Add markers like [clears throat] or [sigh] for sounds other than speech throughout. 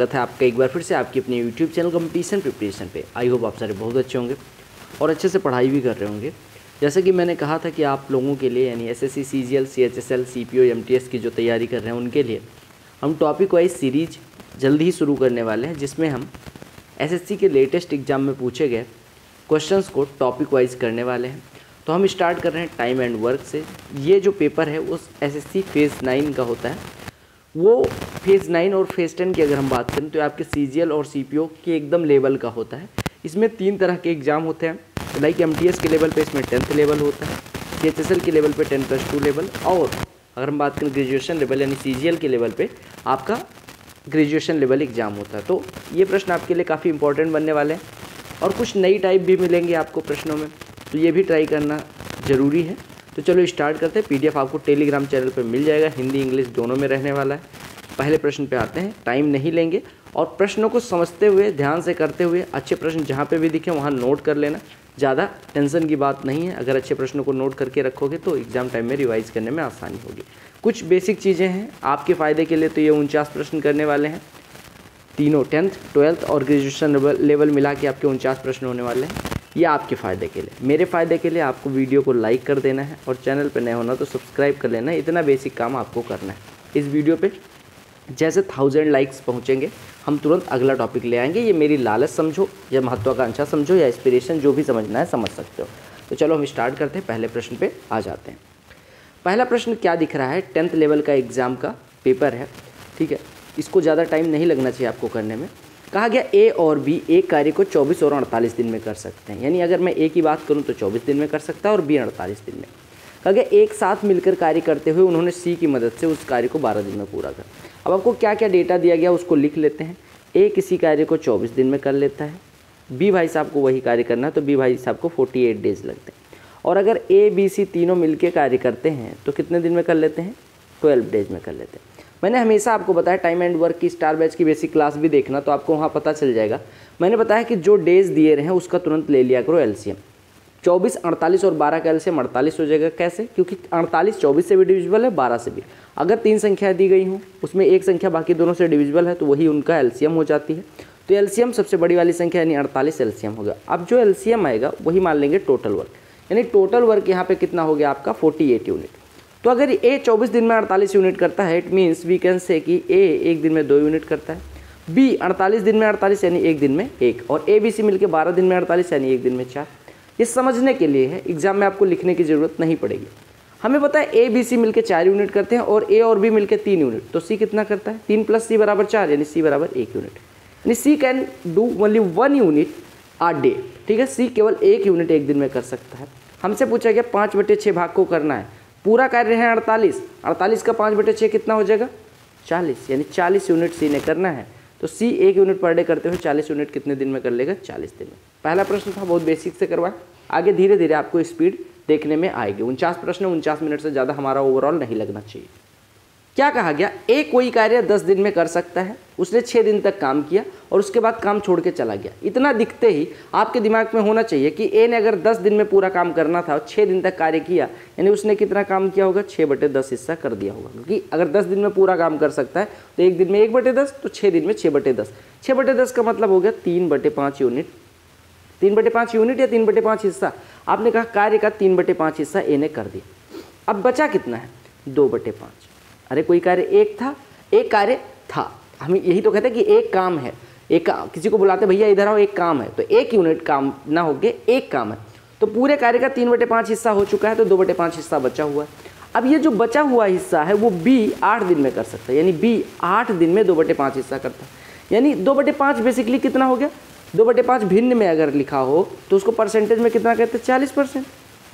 स्वागत है आपका एक बार फिर से आपकी अपने यूट्यूब चैनल कंपटीशन प्रिपरेशन पे आई होप आप सारे बहुत अच्छे होंगे और अच्छे से पढ़ाई भी कर रहे होंगे जैसे कि मैंने कहा था कि आप लोगों के लिए यानी S S C C G L C H S L C P O M T S की जो तैयारी कर रहे हैं उनके लिए हम टॉपिक वाइज सीरीज जल्द ही शुरू करने वाले हैं जिसमें हम एस एस सी के लेटेस्ट एग्जाम में पूछे गए क्वेश्चन को टॉपिक वाइज करने वाले हैं तो हम स्टार्ट कर रहे हैं टाइम एंड वर्क से ये जो पेपर है उस S S C phase nine का होता है वो फेज़ नाइन और फेज़ टेन की अगर हम बात करें तो आपके सी और सी के एकदम लेवल का होता है इसमें तीन तरह के एग्ज़ाम होते हैं लाइक एम के लेवल पर इसमें टेंथ लेवल होता है सी के लेवल पर टेन प्लस टू लेवल और अगर हम बात करें ग्रेजुएशन लेवल यानी सी के लेवल पर आपका ग्रेजुएशन लेवल एग्ज़ाम होता है तो ये प्रश्न आपके लिए काफ़ी इंपॉर्टेंट बनने वाले हैं और कुछ नई टाइप भी मिलेंगे आपको प्रश्नों में तो ये भी ट्राई करना ज़रूरी है तो चलो स्टार्ट करते हैं पीडीएफ आपको टेलीग्राम चैनल पर मिल जाएगा हिंदी इंग्लिश दोनों में रहने वाला है पहले प्रश्न पे आते हैं टाइम नहीं लेंगे और प्रश्नों को समझते हुए ध्यान से करते हुए अच्छे प्रश्न जहाँ पे भी दिखे वहाँ नोट कर लेना ज़्यादा टेंशन की बात नहीं है अगर अच्छे प्रश्नों को नोट करके रखोगे तो एग्ज़ाम टाइम में रिवाइज करने में आसानी होगी कुछ बेसिक चीज़ें हैं आपके फ़ायदे के लिए तो ये उनचास प्रश्न करने वाले हैं तीनों टेंथ ट्वेल्थ और ग्रेजुएशन लेवल मिला के आपके उनचास प्रश्न होने वाले हैं ये आपके फ़ायदे के लिए मेरे फ़ायदे के लिए आपको वीडियो को लाइक कर देना है और चैनल पर नए होना तो सब्सक्राइब कर लेना है इतना बेसिक काम आपको करना है इस वीडियो पर जैसे थाउजेंड लाइक्स पहुँचेंगे हम तुरंत अगला टॉपिक ले आएंगे ये मेरी लालच समझो या महत्वाकांक्षा समझो या इंस्पिरेशन जो भी समझना है समझ सकते हो तो चलो हम स्टार्ट करते हैं पहले प्रश्न पे आ जाते हैं पहला प्रश्न क्या दिख रहा है टेंथ लेवल का एग्ज़ाम का पेपर है ठीक है इसको ज़्यादा टाइम नहीं लगना चाहिए आपको करने में कहा गया ए और बी एक कार्य को 24 और 48 दिन में कर सकते हैं यानी अगर मैं ए की बात करूं तो 24 दिन में कर सकता है और बी अड़तालीस दिन में कहा गया एक साथ मिलकर कार्य करते हुए उन्होंने सी की मदद से उस कार्य को 12 दिन में पूरा कर अब आपको क्या क्या डेटा दिया गया उसको लिख लेते हैं ए किसी कार्य को चौबीस दिन में कर लेता है बी भाई साहब को वही कार्य करना है तो बी भाई साहब को फोर्टी डेज लगते हैं और अगर ए बी सी तीनों मिलके कार्य करते हैं तो कितने दिन में कर लेते हैं ट्वेल्व डेज में कर लेते हैं मैंने हमेशा आपको बताया टाइम एंड वर्क की स्टार बैच की बेसिक क्लास भी देखना तो आपको वहाँ पता चल जाएगा मैंने बताया कि जो डेज दिए रहे हैं उसका तुरंत ले लिया करो एलसीएम 24, 48 और 12 का एलसीएम 48 हो जाएगा कैसे क्योंकि 48 24 से भी डिविजिबल है 12 से भी अगर तीन संख्या दी गई हों उसमें एक संख्या बाकी दोनों से डिविजिबल है तो वही उनका एलसीएम हो जाती है तो एलसीएम सबसे बड़ी वाली संख्या यानी अड़तालीस एलसीएम होगा अब जो एलसीएम आएगा वही मान लेंगे टोटल वर्क यानी टोटल वर्क यहाँ पे कितना हो गया आपका 48 यूनिट तो अगर ए 24 दिन में 48 यूनिट करता है it means we can say कि ए एक दिन में दो यूनिट करता है बी 48 दिन में 48 यानी एक दिन में एक और ए बी सी मिलकर बारह दिन में 48 यानी एक दिन में चार ये समझने के लिए है एग्जाम में आपको लिखने की ज़रूरत नहीं पड़ेगी हमें पता है ए बी सी मिलकर चार यूनिट करते हैं और ए और बी मिलकर तीन यूनिट तो सी कितना करता है तीन प्लस सी बराबर चार यानी सी बराबर एक यूनिट यानी C can do only one unit a day ठीक है सी केवल एक यूनिट एक दिन में कर सकता है हमसे पूछा गया पाँच बटे छः भाग को करना है पूरा कार्य है अड़तालीस अड़तालीस का पाँच बटे छः कितना हो जाएगा चालीस यानी चालीस यूनिट सी ने करना है तो सी एक यूनिट पर डे करते हुए चालीस यूनिट कितने दिन में कर लेगा चालीस दिन में पहला प्रश्न था बहुत बेसिक से करवाए आगे धीरे धीरे आपको स्पीड देखने में आएगी उनचास प्रश्न उनचास मिनट से ज़्यादा हमारा ओवरऑल नहीं लगना चाहिए क्या कहा गया एक कोई कार्य दस दिन में कर सकता है उसने छः दिन तक काम किया और उसके बाद काम छोड़ के चला गया इतना दिखते ही आपके दिमाग में होना चाहिए कि ए ने अगर दस दिन में पूरा काम करना था और छः दिन तक कार्य किया यानी उसने कितना काम किया होगा छः बटे दस हिस्सा कर दिया होगा क्योंकि अगर दस दिन में पूरा काम कर सकता है तो एक दिन में एक बटे दस तो छः दिन में छः बटे दस छः बटे दस का मतलब हो गया तीन बटे पाँच यूनिट तीन बटे पाँच यूनिट या तीन बटे पाँच हिस्सा आपने कहा कार्य का तीन बटे पाँच हिस्सा ए ने कर दिया अब बचा कितना है दो बटे पाँच अरे कोई कार्य एक था एक कार्य था हम यही तो कहते हैं कि एक काम है एक का किसी को बुलाते भैया इधर आओ एक काम है तो एक यूनिट काम ना होके एक काम है तो पूरे कार्य का तीन बटे पाँच हिस्सा हो चुका है तो दो बटे पाँच हिस्सा बचा हुआ है अब ये जो बचा हुआ हिस्सा है वो बी आठ दिन में कर सकता है यानी बी आठ दिन में दो बटे पाँच हिस्सा करता है यानी दो बटे पाँच बेसिकली कितना हो गया दो बटे पाँच भिन्न में अगर लिखा हो तो उसको परसेंटेज में कितना कहते हैं चालीस परसेंट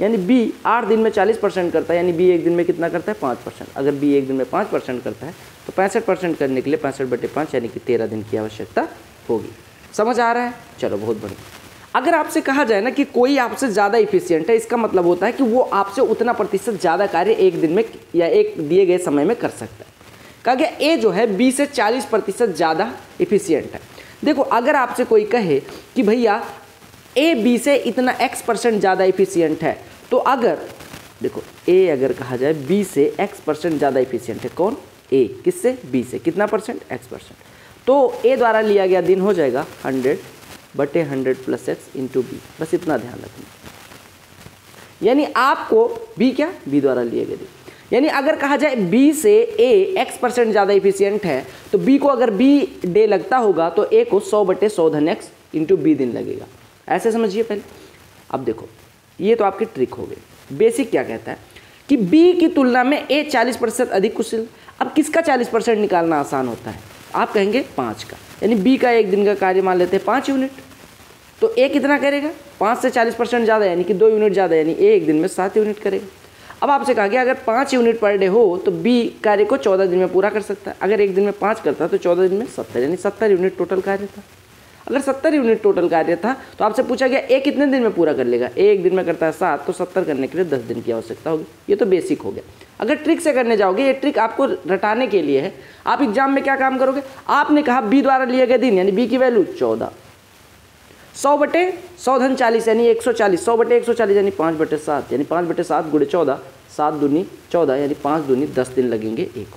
यानी बी आठ दिन में चालीस परसेंट करता है यानी बी एक दिन में कितना करता है पाँच परसेंट अगर बी एक दिन में पाँच परसेंट करता है तो पैंसठ परसेंट करने के लिए पैंसठ बटे पाँच यानी कि तेरह दिन की आवश्यकता होगी समझ आ रहा है चलो बहुत बढ़िया अगर आपसे कहा जाए ना कि कोई आपसे ज़्यादा इफिशियंट है इसका मतलब होता है कि वो आपसे उतना प्रतिशत ज़्यादा कार्य एक दिन में या एक दिए गए समय में कर सकता है कहा गया ए जो है बी से चालीस प्रतिशत ज़्यादा इफिशियंट है देखो अगर आपसे कोई कहे कि भैया ए बी से इतना एक्स परसेंट ज़्यादा इफिशियंट है तो अगर देखो ए अगर कहा जाए बी से एक्स परसेंट ज़्यादा इफिशियंट है कौन ए किससे बी से कितना परसेंट एक्स परसेंट तो ए द्वारा लिया गया दिन हो जाएगा हंड्रेड बटे hundred plus X into B बस इतना ध्यान रखना यानी आपको बी क्या बी द्वारा लिए गए दिन यानी अगर कहा जाए बी से ए एक्स परसेंट ज़्यादा इफिशियंट है तो बी को अगर बी डे लगता होगा तो ए को सौ बटे सौ धन एक्स इंटू बी दिन लगेगा ऐसे समझिए पहले अब देखो ये तो आपकी ट्रिक हो गई बेसिक क्या कहता है कि बी की तुलना में ए चालीस परसेंट अधिक कुशल अब किसका चालीस परसेंट निकालना आसान होता है आप कहेंगे पाँच का यानी बी का एक दिन का कार्य मान लेते हैं पाँच यूनिट तो ए कितना करेगा पाँच से चालीस परसेंट ज़्यादा यानी कि दो यूनिट ज़्यादा यानी ए एक दिन में सात यूनिट करेगा अब आपसे कहा गया अगर पाँच यूनिट पर डे हो तो बी कार्य को चौदह दिन में पूरा कर सकता है अगर एक दिन में पाँच करता तो चौदह दिन में सत्तर यानी सत्तर यूनिट टोटल कार्य था अगर सत्तर यूनिट टोटल कार्य था तो आपसे पूछा गया एक कितने दिन में पूरा कर लेगा एक दिन में करता है सात तो सत्तर करने के लिए दस दिन की आवश्यकता होगी ये तो बेसिक हो गया अगर ट्रिक से करने जाओगे ये ट्रिक आपको रटाने के लिए है आप एग्जाम में क्या काम करोगे आपने कहा बी द्वारा लिए गए दिन यानी बी की वैल्यू चौदह सौ बटे सौ धन चालीस यानी एक सौ चालीस सौ बटे एक सौ चालीस यानी पाँच बटे सात यानी पाँच बटे सात गुड़े चौदह सात दूनी चौदह यानी पाँच दूनी दस दिन लगेंगे एक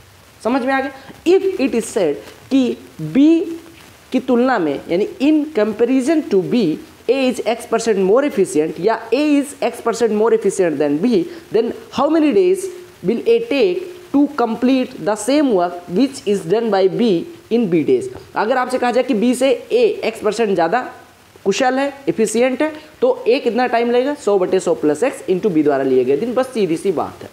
समझ में आ गया इफ़ इट इज सेड कि बी की तुलना में यानी in comparison to B A is X percent more efficient या A is X percent more efficient than B then how many days will A take to complete the same work which is done by B in B days अगर आपसे कहा जाए कि B से A X percent ज़्यादा कुशल है efficient है तो ए कितना टाइम लगेगा सौ बटे सौ प्लस एक्स इंटू बी द्वारा लिए गए दिन बस सीधी सी बात है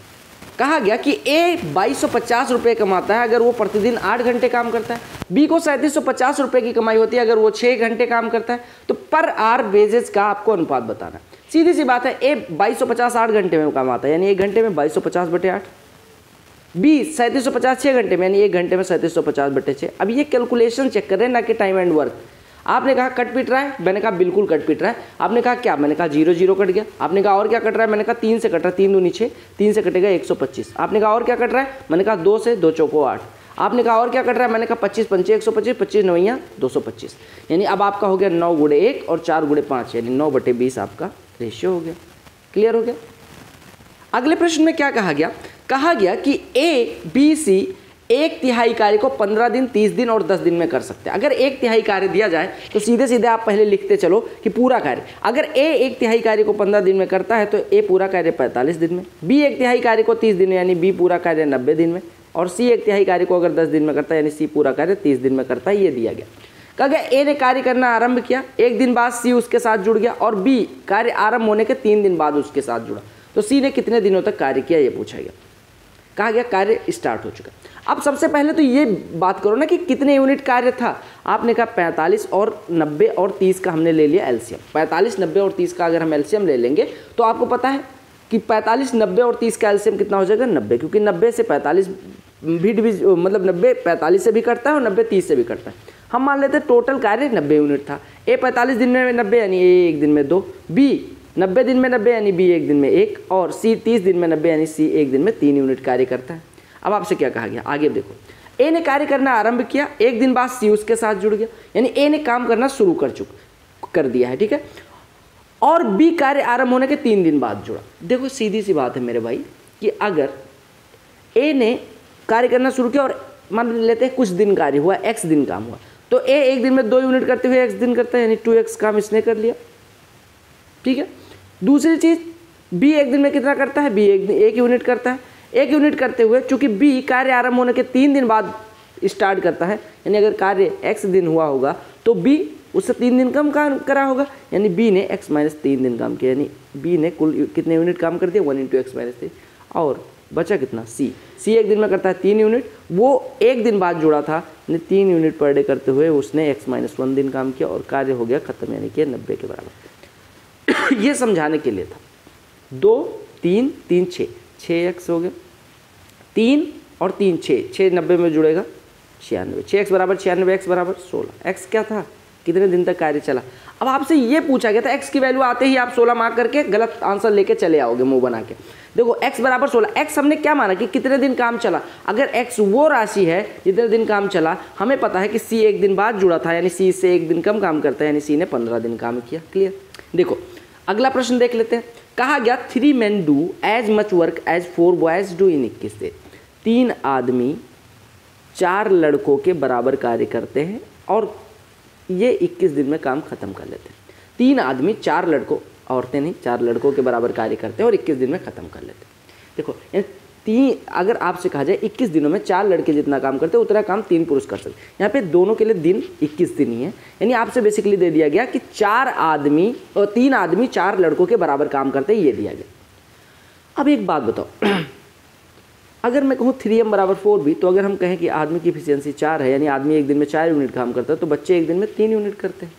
कहा गया कि ए बाईस रुपए कमाता है अगर वो प्रतिदिन आठ घंटे काम करता है बी को सैंतीस रुपए की कमाई होती है अगर वो छः घंटे काम करता है तो पर आर बेजेस का आपको अनुपात बताना है सीधी सी बात है ए बाईस सौ पचास आठ घंटे में कमाता है यानी एक घंटे में बाईस सौ पचास बटे आठ बी सैंतीस सौ पचास छः घंटे में यानी एक घंटे में सैंतीस सौ पचास बटे छः अब ये कैलकुलेशन चेक करें ना कि टाइम एंड वर्क आपने कहा कट पिट रहा है मैंने कहा बिल्कुल कट पिट रहा है आपने कहा क्या मैंने कहा जीरो जीरो कट गया आपने कहा और क्या कट रहा है मैंने कहा तीन से कट रहा है तीन दो नीचे तीन से कटेगा एक सौ पच्चीस आपने कहा और क्या कट रहा है मैंने कहा दो से दो चौको आठ आपने कहा और क्या कट रहा है मैंने कहा पच्चीस पंचे एक सौ पच्चीस पच्चीस नवैया दो सौ पच्चीस यानी अब आपका हो गया नौ गुड़े एक और चार गुड़े पाँच यानी नौ बटे बीस आपका रेशियो हो गया क्लियर हो गया अगले प्रश्न में क्या कहा गया कहा गया कि ए बी सी एक तिहाई कार्य को पंद्रह दिन तीस दिन और दस दिन में कर सकते हैं अगर एक तिहाई कार्य दिया जाए तो सीधे सीधे आप पहले लिखते चलो कि पूरा कार्य अगर ए एक तिहाई कार्य को पंद्रह दिन में करता है तो ए पूरा कार्य पैंतालीस दिन में बी एक तिहाई कार्य को तीस दिन में यानी बी पूरा कार्य नब्बे दिन में और सी एक तिहाई कार्य को अगर दस दिन में करता है यानी सी पूरा कार्य तीस दिन में करता है ये दिया गया कहा गया ए ने कार्य करना आरंभ किया एक दिन बाद सी उसके साथ जुड़ गया और बी कार्य आरंभ होने के तीन दिन बाद उसके साथ जुड़ा तो सी ने कितने दिनों तक कार्य किया ये पूछा गया कहा गया कार्य स्टार्ट हो चुका अब सबसे पहले तो ये बात करो ना कि कितने यूनिट कार्य था आपने कहा पैंतालीस और नब्बे और तीस का हमने ले लिया एल्सियम पैंतालीस नब्बे और तीस का अगर हम एल्सियम ले लेंगे तो आपको पता है कि पैंतालीस नब्बे और तीस का एल्सियम कितना हो जाएगा नब्बे क्योंकि नब्बे से पैंतालीस भी डिविज मतलब नब्बे पैंतालीस से भी कटता है और नब्बे तीस से भी करता है हम मान लेते हैं टोटल कार्य नब्बे यूनिट था ए पैंतालीस दिन में नब्बे यानी ए एक दिन में दो बी नब्बे दिन में नब्बे यानी बी एक दिन में एक और सी तीस दिन में नब्बे यानी सी एक दिन में तीन यूनिट कार्य करता है अब आपसे क्या कहा गया आगे देखो ए ने कार्य करना आरंभ किया एक दिन बाद सी उसके साथ जुड़ गया यानी ए ने काम करना शुरू कर चुक कर दिया है ठीक है और बी कार्य आरंभ होने के तीन दिन बाद जुड़ा देखो सीधी सी बात है मेरे भाई कि अगर ए ने कार्य करना शुरू किया और मान लेते हैं कुछ दिन कार्य हुआ एक्स दिन काम हुआ तो ए एक दिन में दो यूनिट करते हुए एक्स दिन करता है यानी टू एक्स काम इसने कर लिया ठीक है दूसरी चीज़ बी एक दिन में कितना करता है बी एक दिन एक यूनिट करता है एक यूनिट करते हुए चूंकि बी कार्य आरंभ होने के तीन दिन बाद स्टार्ट करता है यानी अगर कार्य एक्स दिन हुआ होगा तो बी उससे तीन दिन कम काम करा होगा यानी बी ने एक्स माइनस तीन दिन काम किया यानी बी ने कुल कितने यूनिट काम कर दिया वन इंटू एक्स माइनस तीन और बचा कितना सी सी एक दिन में करता है तीन यूनिट वो एक दिन बाद जुड़ा था यानी तीन यूनिट पर डे करते हुए उसने एक्स माइनस वन दिन काम किया और कार्य हो गया खत्म यानी कि नब्बे के बराबर [coughs] ये समझाने के लिए था दो तीन तीन छः छः एक्स हो गया तीन और तीन छः छः नब्बे में जुड़ेगा छियानवे छः एक्स बराबर छियानवे एक्स बराबर सोलह एक्स क्या था कितने दिन तक कार्य चला अब आपसे ये पूछा गया था एक्स की वैल्यू आते ही आप सोलह मार्क करके गलत आंसर लेके चले आओगे मुंह बना के देखो एक्स बराबर सोलह एक्स हमने क्या माना कि कितने दिन काम चला अगर एक्स वो राशि है जितने दिन काम चला हमें पता है कि सी एक दिन बाद जुड़ा था यानी सी से एक दिन कम काम करता है यानी सी ने पंद्रह दिन काम किया क्लियर देखो अगला प्रश्न देख लेते हैं कहा गया three man do as much work as four boys do in इक्कीस डेज तीन आदमी चार लड़कों के बराबर कार्य करते हैं और ये 21 दिन में काम ख़त्म कर लेते हैं तीन आदमी चार लड़कों औरतें नहीं चार लड़कों के बराबर कार्य करते हैं और 21 दिन में ख़त्म कर लेते हैं देखो तीन अगर आपसे कहा जाए 21 दिनों में चार लड़के जितना काम करते हैं उतना काम तीन पुरुष कर सकते हैं यहाँ पे दोनों के लिए दिन 21 दिन ही है यानी आपसे बेसिकली दे दिया गया कि चार आदमी और तीन आदमी चार लड़कों के बराबर काम करते हैं ये दिया गया अब एक बात बताओ [clears throat] अगर मैं कहूँ थ्री एम बराबर फोर भी तो अगर हम कहें कि आदमी की इफिशियंसी चार है यानी आदमी एक दिन में चार यूनिट काम करता है तो बच्चे एक दिन में तीन यूनिट करते हैं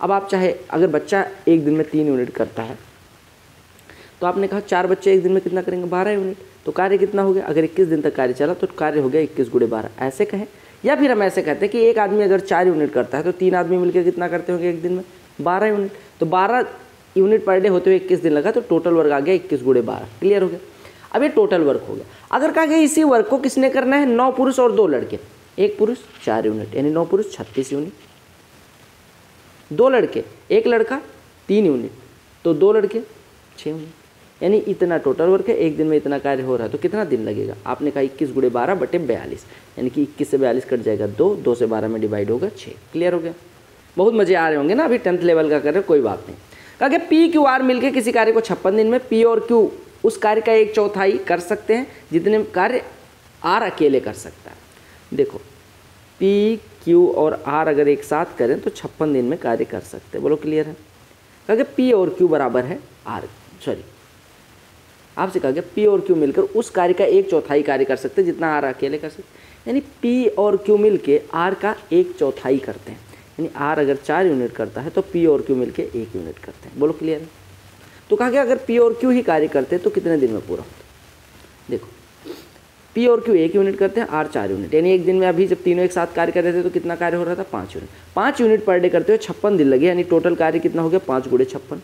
अब आप चाहे अगर बच्चा एक दिन में तीन यूनिट करता है तो आपने कहा चार बच्चे एक दिन में कितना करेंगे बारह यूनिट तो कार्य कितना हो गया अगर इक्कीस दिन तक कार्य चला तो कार्य हो गया इक्कीस गुड़े बारह ऐसे कहें या फिर हम ऐसे कहते हैं कि एक आदमी अगर चार यूनिट करता है तो तीन आदमी मिलकर कितना करते होंगे एक दिन में बारह यूनिट तो बारह यूनिट पर डे होते हुए इक्कीस दिन लगा तो टोटल वर्क आ गया इक्कीस गुड़े बारह क्लियर हो गया अब ये टोटल वर्क हो गया अगर कहा गया इसी वर्ग को किसने करना है नौ पुरुष और दो लड़के एक पुरुष चार यूनिट यानी नौ पुरुष छत्तीस यूनिट दो लड़के एक लड़का तीन यूनिट तो दो लड़के छः यूनिट यानी इतना टोटल वर्क है एक दिन में इतना कार्य हो रहा है तो कितना दिन लगेगा आपने कहा इक्कीस गुड़े बारह बटे बयालीस यानी कि इक्कीस से बयालीस कट जाएगा दो दो से बारह में डिवाइड होगा छः क्लियर हो गया बहुत मजे आ रहे होंगे ना अभी टेंथ लेवल का कर रहे कोई बात नहीं कहा कि पी क्यू आर मिलकर किसी कार्य को छप्पन दिन में पी और क्यू उस कार्य का एक चौथाई कर सकते हैं जितने कार्य आर अकेले कर सकता है देखो पी क्यू और आर अगर एक साथ करें तो छप्पन दिन में कार्य कर सकते हैं बोलो क्लियर है कहा गया पी और क्यू बराबर है आर सॉरी आपसे कहा गया पी और क्यू मिलकर उस कार्य का एक चौथाई कार्य कर सकते हैं जितना आर अकेले कर सकते यानी पी और क्यू मिल के आर का एक चौथाई करते हैं यानी आर अगर चार यूनिट करता है तो पी और क्यू मिल के एक यूनिट करते हैं बोलो क्लियर है तो कहा गया अगर पी और क्यू ही कार्य करते तो कितने दिन में पूरा होता देखो पी और क्यू एक यूनिट करते हैं आर चार यूनिट यानी एक दिन में अभी जब तीनों एक साथ कार्य कर रहे थे तो कितना कार्य हो रहा था पाँच यूनिट पाँच यूनिट पर डे करते हुए छप्पन दिन लगे यानी टोटल कार्य कितना हो गया पाँच गुड़े छप्पन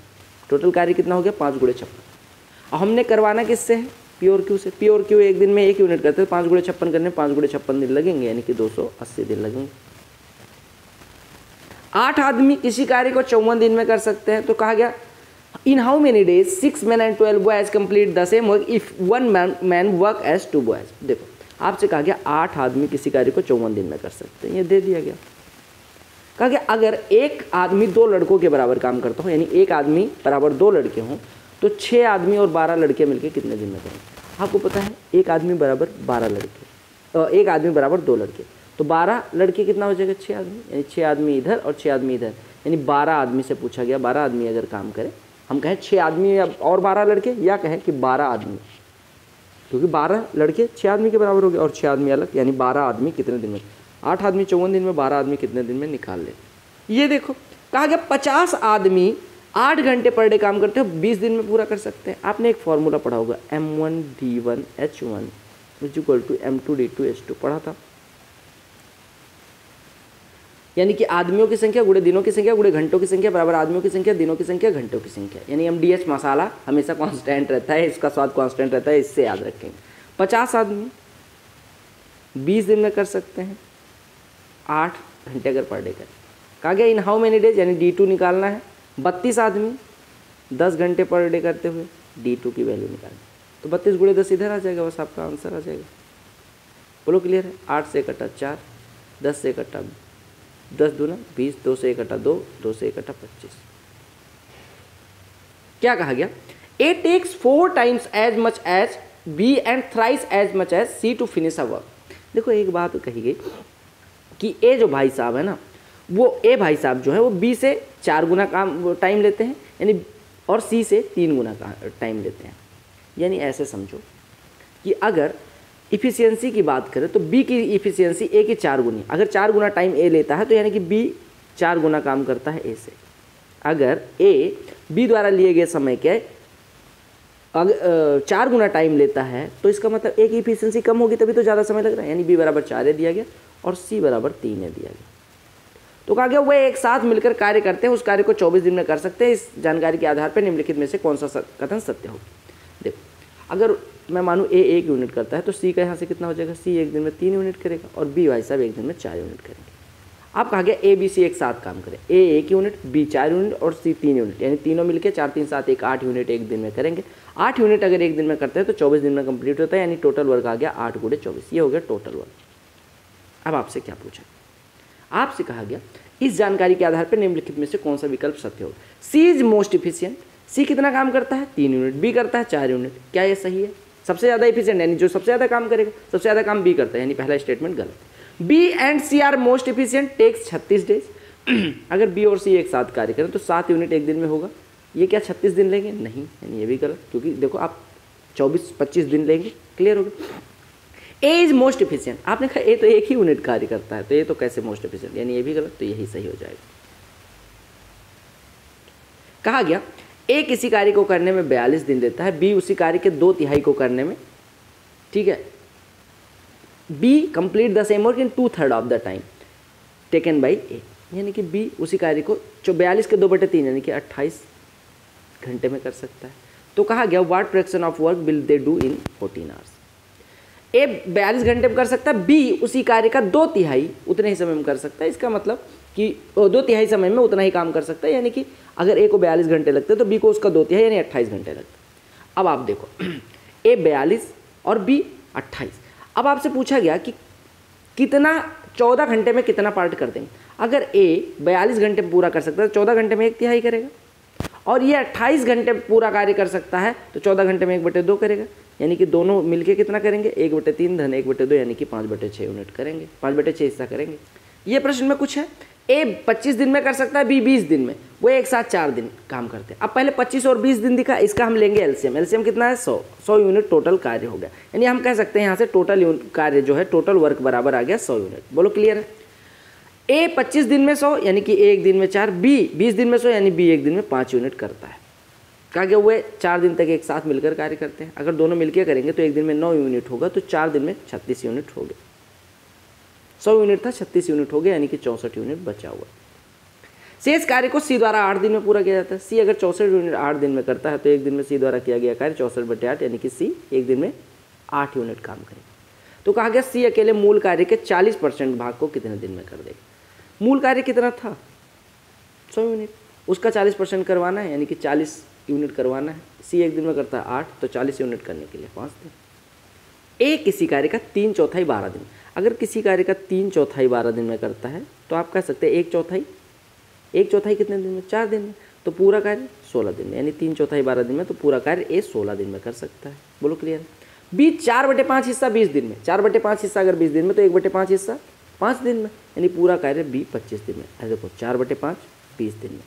टोटल कार्य कितना हो गया पाँच गुड़े छप्पन और हमने करवाना किससे है पी और क्यू से पी और क्यू एक दिन में एक यूनिट करते हैं तो पाँच गुड़े छप्पन करने पाँच गुड़े छप्पन दिन लगेंगे यानी कि दो सौ अस्सी दिन लगेंगे आठ आदमी किसी कार्य को चौवन दिन में कर सकते हैं तो कहा गया in how many days six man and twelve boys complete the same work if one man work as two boys देखो आपसे कहा गया आठ आदमी किसी कार्य को चौवन दिन में कर सकते हैं ये दे दिया गया कहा गया अगर एक आदमी दो लड़कों के बराबर काम करता हो यानी एक आदमी बराबर दो लड़के हों तो छः आदमी और बारह लड़के मिलकर कितने दिन में करें आपको पता है एक आदमी बराबर बारह लड़के एक आदमी बराबर दो लड़के तो बारह लड़के कितना हो जाएगा छः आदमी यानी छः आदमी इधर और छः आदमी इधर यानी बारह आदमी से पूछा गया बारह आदमी अगर काम करें हम कहें छः आदमी या और बारह लड़के या कहें कि बारह आदमी क्योंकि बारह लड़के छः आदमी के बराबर हो गए और छः आदमी अलग यानी बारह आदमी कितने दिन में आठ आदमी चौवन दिन में बारह आदमी कितने दिन में निकाल लेते ये देखो कहा गया पचास आदमी आठ घंटे पर डे काम करते हो बीस दिन में पूरा कर सकते हैं आपने एक फॉर्मूला पढ़ा होगा M one D one H one is equal to M two D two H two पढ़ा था यानी कि आदमियों की संख्या गुड़े दिनों की संख्या गुड़े घंटों की संख्या बराबर आदमियों की संख्या दिनों की संख्या घंटों की संख्या यानी एम डी एच मसाला हमेशा कॉन्स्टेंट रहता है इसका स्वाद कॉन्स्टेंट रहता है इससे याद रखेंगे पचास आदमी बीस दिन में कर सकते हैं आठ घंटे अगर पर डे करें कहा गया इन हाउ मैनी डेज यानी डी टू निकालना है बत्तीस आदमी दस घंटे पर डे करते हुए डी टू की वैल्यू निकालनी तो बत्तीस गुड़े दस इधर आ जाएगा बस आपका आंसर आ जाएगा बोलो क्लियर है आठ से इकट्ठा चार दस से इकट्ठा दस दूना बीस दो से इकट्ठा दो दो से इकट्ठा पच्चीस क्या कहा गया A takes four times as much as B and thrice as much as C to finish a work देखो एक बात कही गई कि ए जो भाई साहब है ना वो ए भाई साहब जो है वो बी से चार गुना काम टाइम लेते हैं यानी और सी से तीन गुना टाइम लेते हैं यानी ऐसे समझो कि अगर इफिशियंसी की बात करें तो बी की इफिशियंसी ए की चार गुनी अगर चार गुना टाइम ए लेता है तो यानी कि बी चार गुना काम करता है ए से अगर ए बी द्वारा लिए गए समय के अगर चार गुना टाइम लेता है तो इसका मतलब ए की इफिशियंसी कम होगी तभी तो ज़्यादा समय लग रहा है यानी बी बराबर चार ए दिया गया और सी बराबर तीन ए दिया गया तो कहा गया वह एक साथ मिलकर कार्य करते हैं उस कार्य को 24 दिन में कर सकते हैं इस जानकारी के आधार पर निम्नलिखित में से कौन सा कथन सत्य होगा अगर मैं मानूँ ए एक यूनिट करता है तो सी का यहाँ से कितना हो जाएगा सी एक दिन में तीन यूनिट करेगा और बी वाई साहब एक दिन में चार यूनिट करेंगे आप कहा गया ए बी सी एक साथ काम करें ए एक यूनिट बी चार यूनिट और सी तीन यूनिट यानी तीनों मिलकर चार तीन सात एक आठ यूनिट एक दिन में करेंगे आठ यूनिट अगर एक दिन में करते हैं तो चौबीस दिन में कंप्लीट होता है यानी टोटल वर्क आ गया आठ गुड़े चौबीस ये हो गया टोटल वर्क अब आपसे क्या पूछा आपसे कहा गया इस जानकारी के आधार पर निम्नलिखित में से कौन सा विकल्प सत्य होगा C is most efficient C कितना काम करता है तीन यूनिट बी करता है चार यूनिट क्या ये सही है सबसे ज़्यादा इफिशियंट यानी जो सबसे ज़्यादा काम करेगा सबसे ज़्यादा काम बी करता है यानी पहला स्टेटमेंट गलत B and C are most efficient takes छत्तीस डेज [clears throat] अगर बी और सी एक साथ कार्य करें तो सात यूनिट एक दिन में होगा ये क्या छत्तीस दिन लेंगे नहीं यानी ये भी गलत क्योंकि देखो आप चौबीस पच्चीस दिन लेंगे क्लियर होगा ए इज़ मोस्ट इफिशियंट आपने कहा ए तो एक ही यूनिट कार्य करता है तो ये तो कैसे मोस्ट इफिशियंट यानी ये भी गलत तो यही सही हो जाएगा कहा गया ए किसी कार्य को करने में बयालीस दिन देता है बी उसी कार्य के दो तिहाई को करने में ठीक है B complete the same work in two third of the time taken by A यानी कि बी उसी कार्य को जो बयालीस के दो बटे तीन यानी कि अट्ठाईस घंटे में कर सकता है तो कहा गया what production of work will they do in fourteen hours A बयालीस घंटे में कर सकता है बी उसी कार्य का दो तिहाई उतने ही समय में कर सकता है इसका मतलब कि दो तिहाई समय में उतना ही काम कर सकता है यानी कि अगर ए को बयालीस घंटे लगते तो बी को उसका दो तिहाई यानी अट्ठाईस घंटे लगते अब आप देखो ए [clears throat] बयालीस और बी अट्ठाईस अब आपसे पूछा गया कि कितना चौदह घंटे में कितना पार्ट कर देंगे अगर ए बयालीस घंटे में पूरा कर सकता है तो चौदह घंटे में एक तिहाई करेगा और ये अट्ठाईस घंटे पूरा कार्य कर सकता है तो चौदह घंटे में एक बटे दो करेगा यानी कि दोनों मिलके कितना करेंगे एक बटे तीन धन एक बटे दो यानी कि पाँच बटे छः यूनिट करेंगे पाँच बटे छः हिस्सा करेंगे ये प्रश्न में कुछ है ए 25 दिन में कर सकता है बी 20 दिन में वो एक साथ चार दिन काम करते हैं अब पहले 25 और 20 दिन दिखा इसका हम लेंगे एलसीएम एलसीएम कितना है 100 100 यूनिट टोटल कार्य हो गया यानी हम कह सकते हैं यहाँ से टोटल कार्य जो है टोटल वर्क बराबर आ गया 100 यूनिट बोलो क्लियर है ए 25 दिन में 100 यानी कि एक दिन में चार बी बीस दिन में सौ यानी बी एक दिन में पाँच यूनिट करता है कहा गया हुए चार दिन तक एक साथ मिलकर कार्य करते हैं अगर दोनों मिलकर करेंगे तो एक दिन में नौ यूनिट होगा तो चार दिन में छत्तीस यूनिट हो गया सौ यूनिट था छत्तीस यूनिट हो गया यानी कि चौंसठ यूनिट बचा हुआ शेष कार्य को सी द्वारा आठ दिन में पूरा किया जाता है सी अगर चौंसठ यूनिट आठ दिन में करता है तो एक दिन में सी द्वारा किया गया कार्य चौंसठ बटे आठ यानी कि सी एक दिन में आठ यूनिट काम करेगा तो कहा गया सी अकेले मूल कार्य के चालीस परसेंट भाग को कितने दिन में कर देगा मूल कार्य कितना था सौ यूनिट उसका चालीस परसेंट करवाना है यानी कि चालीस यूनिट करवाना है सी एक दिन में करता है आठ तो चालीस यूनिट करने के लिए पाँच दिन एक किसी कार्य का तीन चौथाई बारह दिन अगर किसी कार्य का तीन चौथाई बारह दिन में करता है तो आप कह सकते हैं एक चौथाई एक चौथाई कितने दिन में चार दिन में तो पूरा कार्य सोलह दिन में यानी तीन चौथाई बारह दिन में तो पूरा कार्य ए सोलह दिन में कर सकता है बोलो क्लियर बीच चार बटे पाँच हिस्सा बीस दिन में चार बटे पाँच हिस्सा अगर बीस दिन में तो एक बटे पाँच हिस्सा पाँच दिन में यानी पूरा कार्य बी पच्चीस दिन में अरे देखो चार बटे पाँच बीस दिन में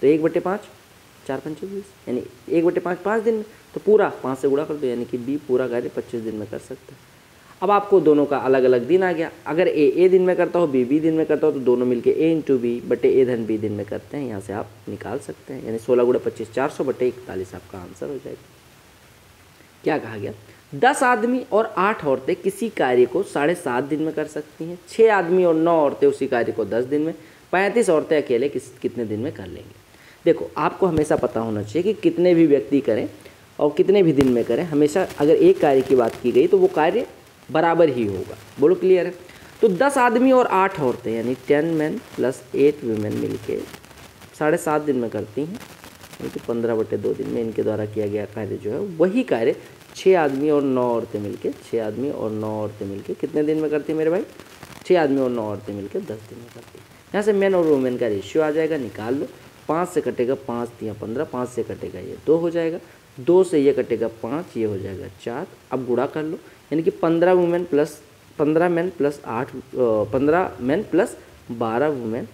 तो एक बटे पाँच चार पंच बीस यानी एक बटे पाँच पाँच दिन में तो पूरा पाँच से गुड़ा कर दो यानी कि बी पूरा कार्य पच्चीस दिन में कर सकता है अब आपको दोनों का अलग अलग दिन आ गया अगर ए ए दिन में करता हो बी बी दिन में करता हो तो दोनों मिलके ए इंटू बी बटे ए धन बी दिन में करते हैं यहाँ से आप निकाल सकते हैं यानी सोलह गुड़े पच्चीस चार सौ बटे इकतालीस आपका आंसर हो जाएगा क्या कहा गया दस आदमी और आठ औरतें किसी कार्य को साढ़े सात दिन में कर सकती हैं छः आदमी और नौ औरतें उसी कार्य को दस दिन में पैंतीस औरतें अकेले किस कितने दिन में कर लेंगे देखो आपको हमेशा पता होना चाहिए कि कितने भी व्यक्ति करें और कितने भी दिन में करें हमेशा अगर एक कार्य की बात की गई तो वो कार्य बराबर ही होगा बोलो क्लियर है तो दस आदमी और आठ औरतें यानी ten man plus eight women मिल के साढ़े सात दिन में करती हैं यानी कि तो पंद्रह बटे दो दिन में इनके द्वारा किया गया कार्य जो है वही कार्य छः आदमी और नौ औरतें के छः आदमी और नौ औरतें के कितने दिन में करती है मेरे भाई छः आदमी और नौ औरतें के दस दिन में करती है यहाँ से मैन और वुमेन का रेशियो आ जाएगा निकाल लो पाँच से कटेगा पाँच दिया पंद्रह पाँच से कटेगा ये दो हो जाएगा दो से ये कटेगा पाँच ये हो जाएगा चार अब गुड़ा कर लो यानी कि पंद्रह वुमेन प्लस पंद्रह मैन प्लस आठ पंद्रह मैन प्लस बारह वुमेन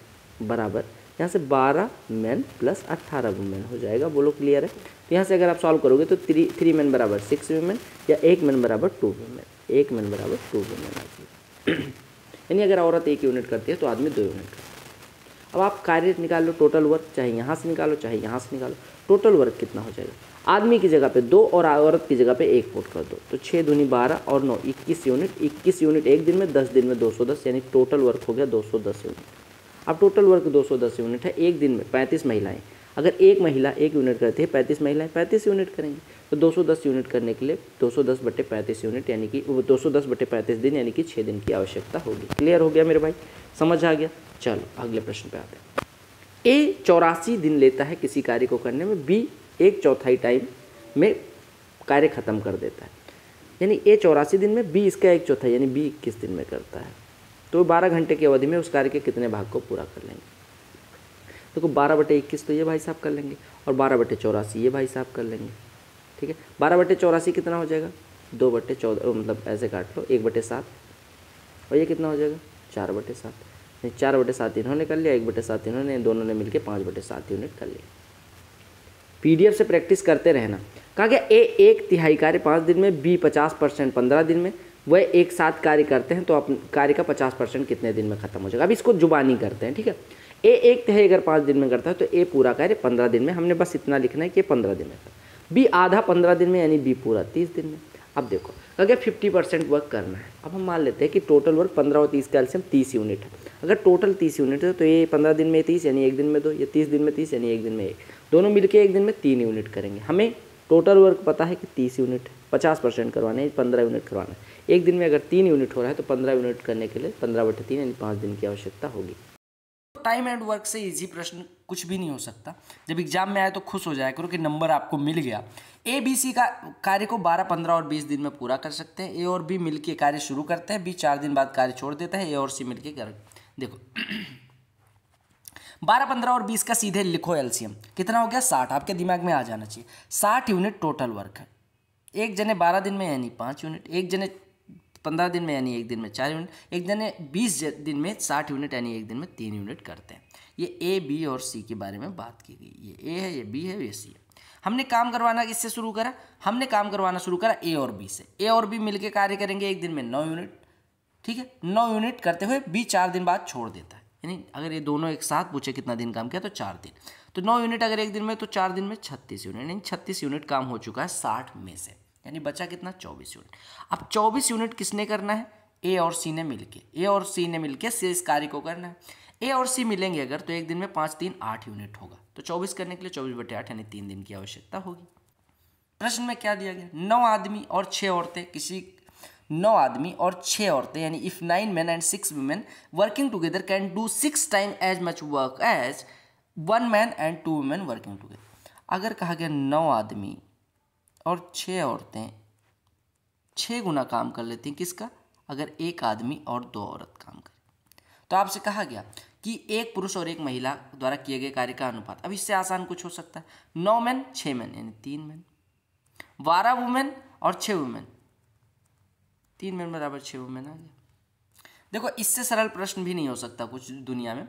बराबर यहाँ से बारह मैन प्लस अट्ठारह वुमेन हो जाएगा बोलो क्लियर है तो यहाँ से अगर आप सॉल्व करोगे तो थ्री थ्री मैन बराबर सिक्स वुमेन या एक मैन बराबर टू वुमेन एक मैन बराबर टू वुमेन आती है यानी अगर औरत एक यूनिट करती है तो आदमी दो यूनिट करती है अब आप कार्य निकाल लो टोटल वर्क चाहे यहाँ से निकालो चाहे यहाँ से निकालो टोटल वर्क कितना हो जाएगा आदमी की जगह पे दो और औरत की जगह पे एक पुट कर दो तो छः धुनी बारह और नौ इक्कीस यूनिट इक्कीस यूनिट एक दिन में दस दिन में दो सौ दस यानी टोटल वर्क हो गया दो सौ दस यूनिट अब टोटल वर्क दो सौ दस यूनिट है एक दिन में पैंतीस महिलाएँ अगर एक महिला एक यूनिट करती है पैंतीस महिलाएं पैंतीस यूनिट करेंगे तो दो सौ दस यूनिट करने के लिए दो सौ दस बटे पैंतीस यूनिट यानी कि दो सौ दस बटे पैंतीस दिन यानी कि छः दिन की आवश्यकता होगी क्लियर हो गया मेरे भाई समझ आ गया चलो अगले प्रश्न पे आते हैं ए चौरासी दिन लेता है किसी कार्य को करने में बी एक चौथाई टाइम में कार्य ख़त्म कर देता है यानी ए चौरासी दिन में बी इसका एक चौथाई यानी बी इक्कीस दिन में करता है तो बारह घंटे की अवधि में उस कार्य के कितने भाग को पूरा कर लेंगे देखो बारह बटे इक्कीस तो ये भाई साहब कर लेंगे और बारह बटे चौरासी ये भाई साहब कर लेंगे ठीक है बारह बटे चौरासी कितना हो जाएगा दो बटे चौदह मतलब ऐसे काट लो एक बटे सात और ये कितना हो जाएगा चार बटे सात चार बटे सात इन्होंने कर लिया एक बटे सात इन्होंने दोनों ने मिलकर पाँच बटे सात यूनिट कर लिया पीडीएफ से प्रैक्टिस करते रहना कहा गया ए एक तिहाई कार्य पाँच दिन में बी पचास परसेंट पंद्रह दिन में वह एक साथ कार्य करते हैं तो आप कार्य का पचास परसेंट कितने दिन में खत्म हो जाएगा अब इसको जुबानी करते हैं ठीक है ए एक तिहाई अगर पाँच दिन में करता है तो ए पूरा कार्य पंद्रह दिन में हमने बस इतना लिखना है कि पंद्रह दिन में कर बी आधा पंद्रह दिन में यानी बी पूरा तीस दिन में अब देखो कहा गया फिफ्टी परसेंट वर्क करना है अब हम मान लेते हैं कि टोटल वर्क पंद्रह और तीस का एल्सियम तीस यूनिट है अगर टोटल तीस यूनिट है तो ये पंद्रह दिन में तीस यानी एक दिन में दो या तीस दिन में तीस यानी एक दिन में एक दोनों मिलके एक दिन में तीन यूनिट करेंगे हमें टोटल वर्क पता है कि तीस यूनिट पचास परसेंट करवाना है पंद्रह यूनिट करवाना है एक दिन में अगर तीन यूनिट हो रहा है तो पंद्रह यूनिट करने के लिए पंद्रह बटे तीन यानी पाँच दिन की आवश्यकता होगी टाइम एंड वर्क से इजी प्रश्न कुछ भी नहीं हो सकता जब एग्जाम में आए तो खुश हो जाए करो कि नंबर आपको मिल गया ए बी सी का कार्य को 12, 15 और 20 दिन में पूरा कर सकते हैं ए और बी मिलके कार्य शुरू करते हैं बी चार दिन बाद कार्य छोड़ देता है ए और सी मिलके कर देखो बारह पंद्रह और बीस का सीधे लिखो एलसीएम कितना हो गया साठ आपके दिमाग में आ जाना चाहिए साठ यूनिट टोटल वर्क है एक जने बारह दिन में यानी पाँच यूनिट एक जने पंद्रह दिन में यानी एक दिन में चार यूनिट एक जने बीस दिन में साठ यूनिट यानी एक दिन में तीन यूनिट करते हैं ये ए बी और सी के बारे में बात की गई ये ए है ये बी है ये सी है हमने काम करवाना किससे शुरू करा हमने काम करवाना शुरू करा ए और बी से ए और बी मिलके कार्य करेंगे एक दिन में नौ यूनिट ठीक है नौ यूनिट करते हुए बी चार दिन बाद छोड़ देता है यानी अगर ये दोनों एक साथ पूछे कितना दिन काम किया तो चार दिन तो नौ यूनिट अगर एक दिन में तो चार दिन में छत्तीस यूनिट यानी छत्तीस यूनिट काम हो चुका है साठ में से यानी बचा कितना चौबीस यूनिट अब चौबीस यूनिट किसने करना है ए और सी ने मिलके ए और सी ने मिलके शेष कार्य को करना है ए और सी मिलेंगे अगर तो एक दिन में पाँच तीन आठ यूनिट होगा तो चौबीस करने के लिए चौबीस बटे आठ यानी तीन दिन की आवश्यकता होगी प्रश्न में क्या दिया गया नौ आदमी और छः औरतें किसी नौ आदमी और छः औरतें यानी if nine man and six women working together can do six time as much work as one man and two women working together अगर कहा गया नौ आदमी और छः औरतें छः गुना काम कर लेती हैं किसका अगर एक आदमी और दो औरत काम कर तो आपसे कहा गया कि एक पुरुष और एक महिला द्वारा किए गए कार्य का अनुपात अब इससे आसान कुछ हो सकता है नौ मैन छः मैन यानी तीन मैन बारह वुमेन और छः वुमेन तीन मैन बराबर छः वो मैंने गया देखो इससे सरल प्रश्न भी नहीं हो सकता कुछ दुनिया में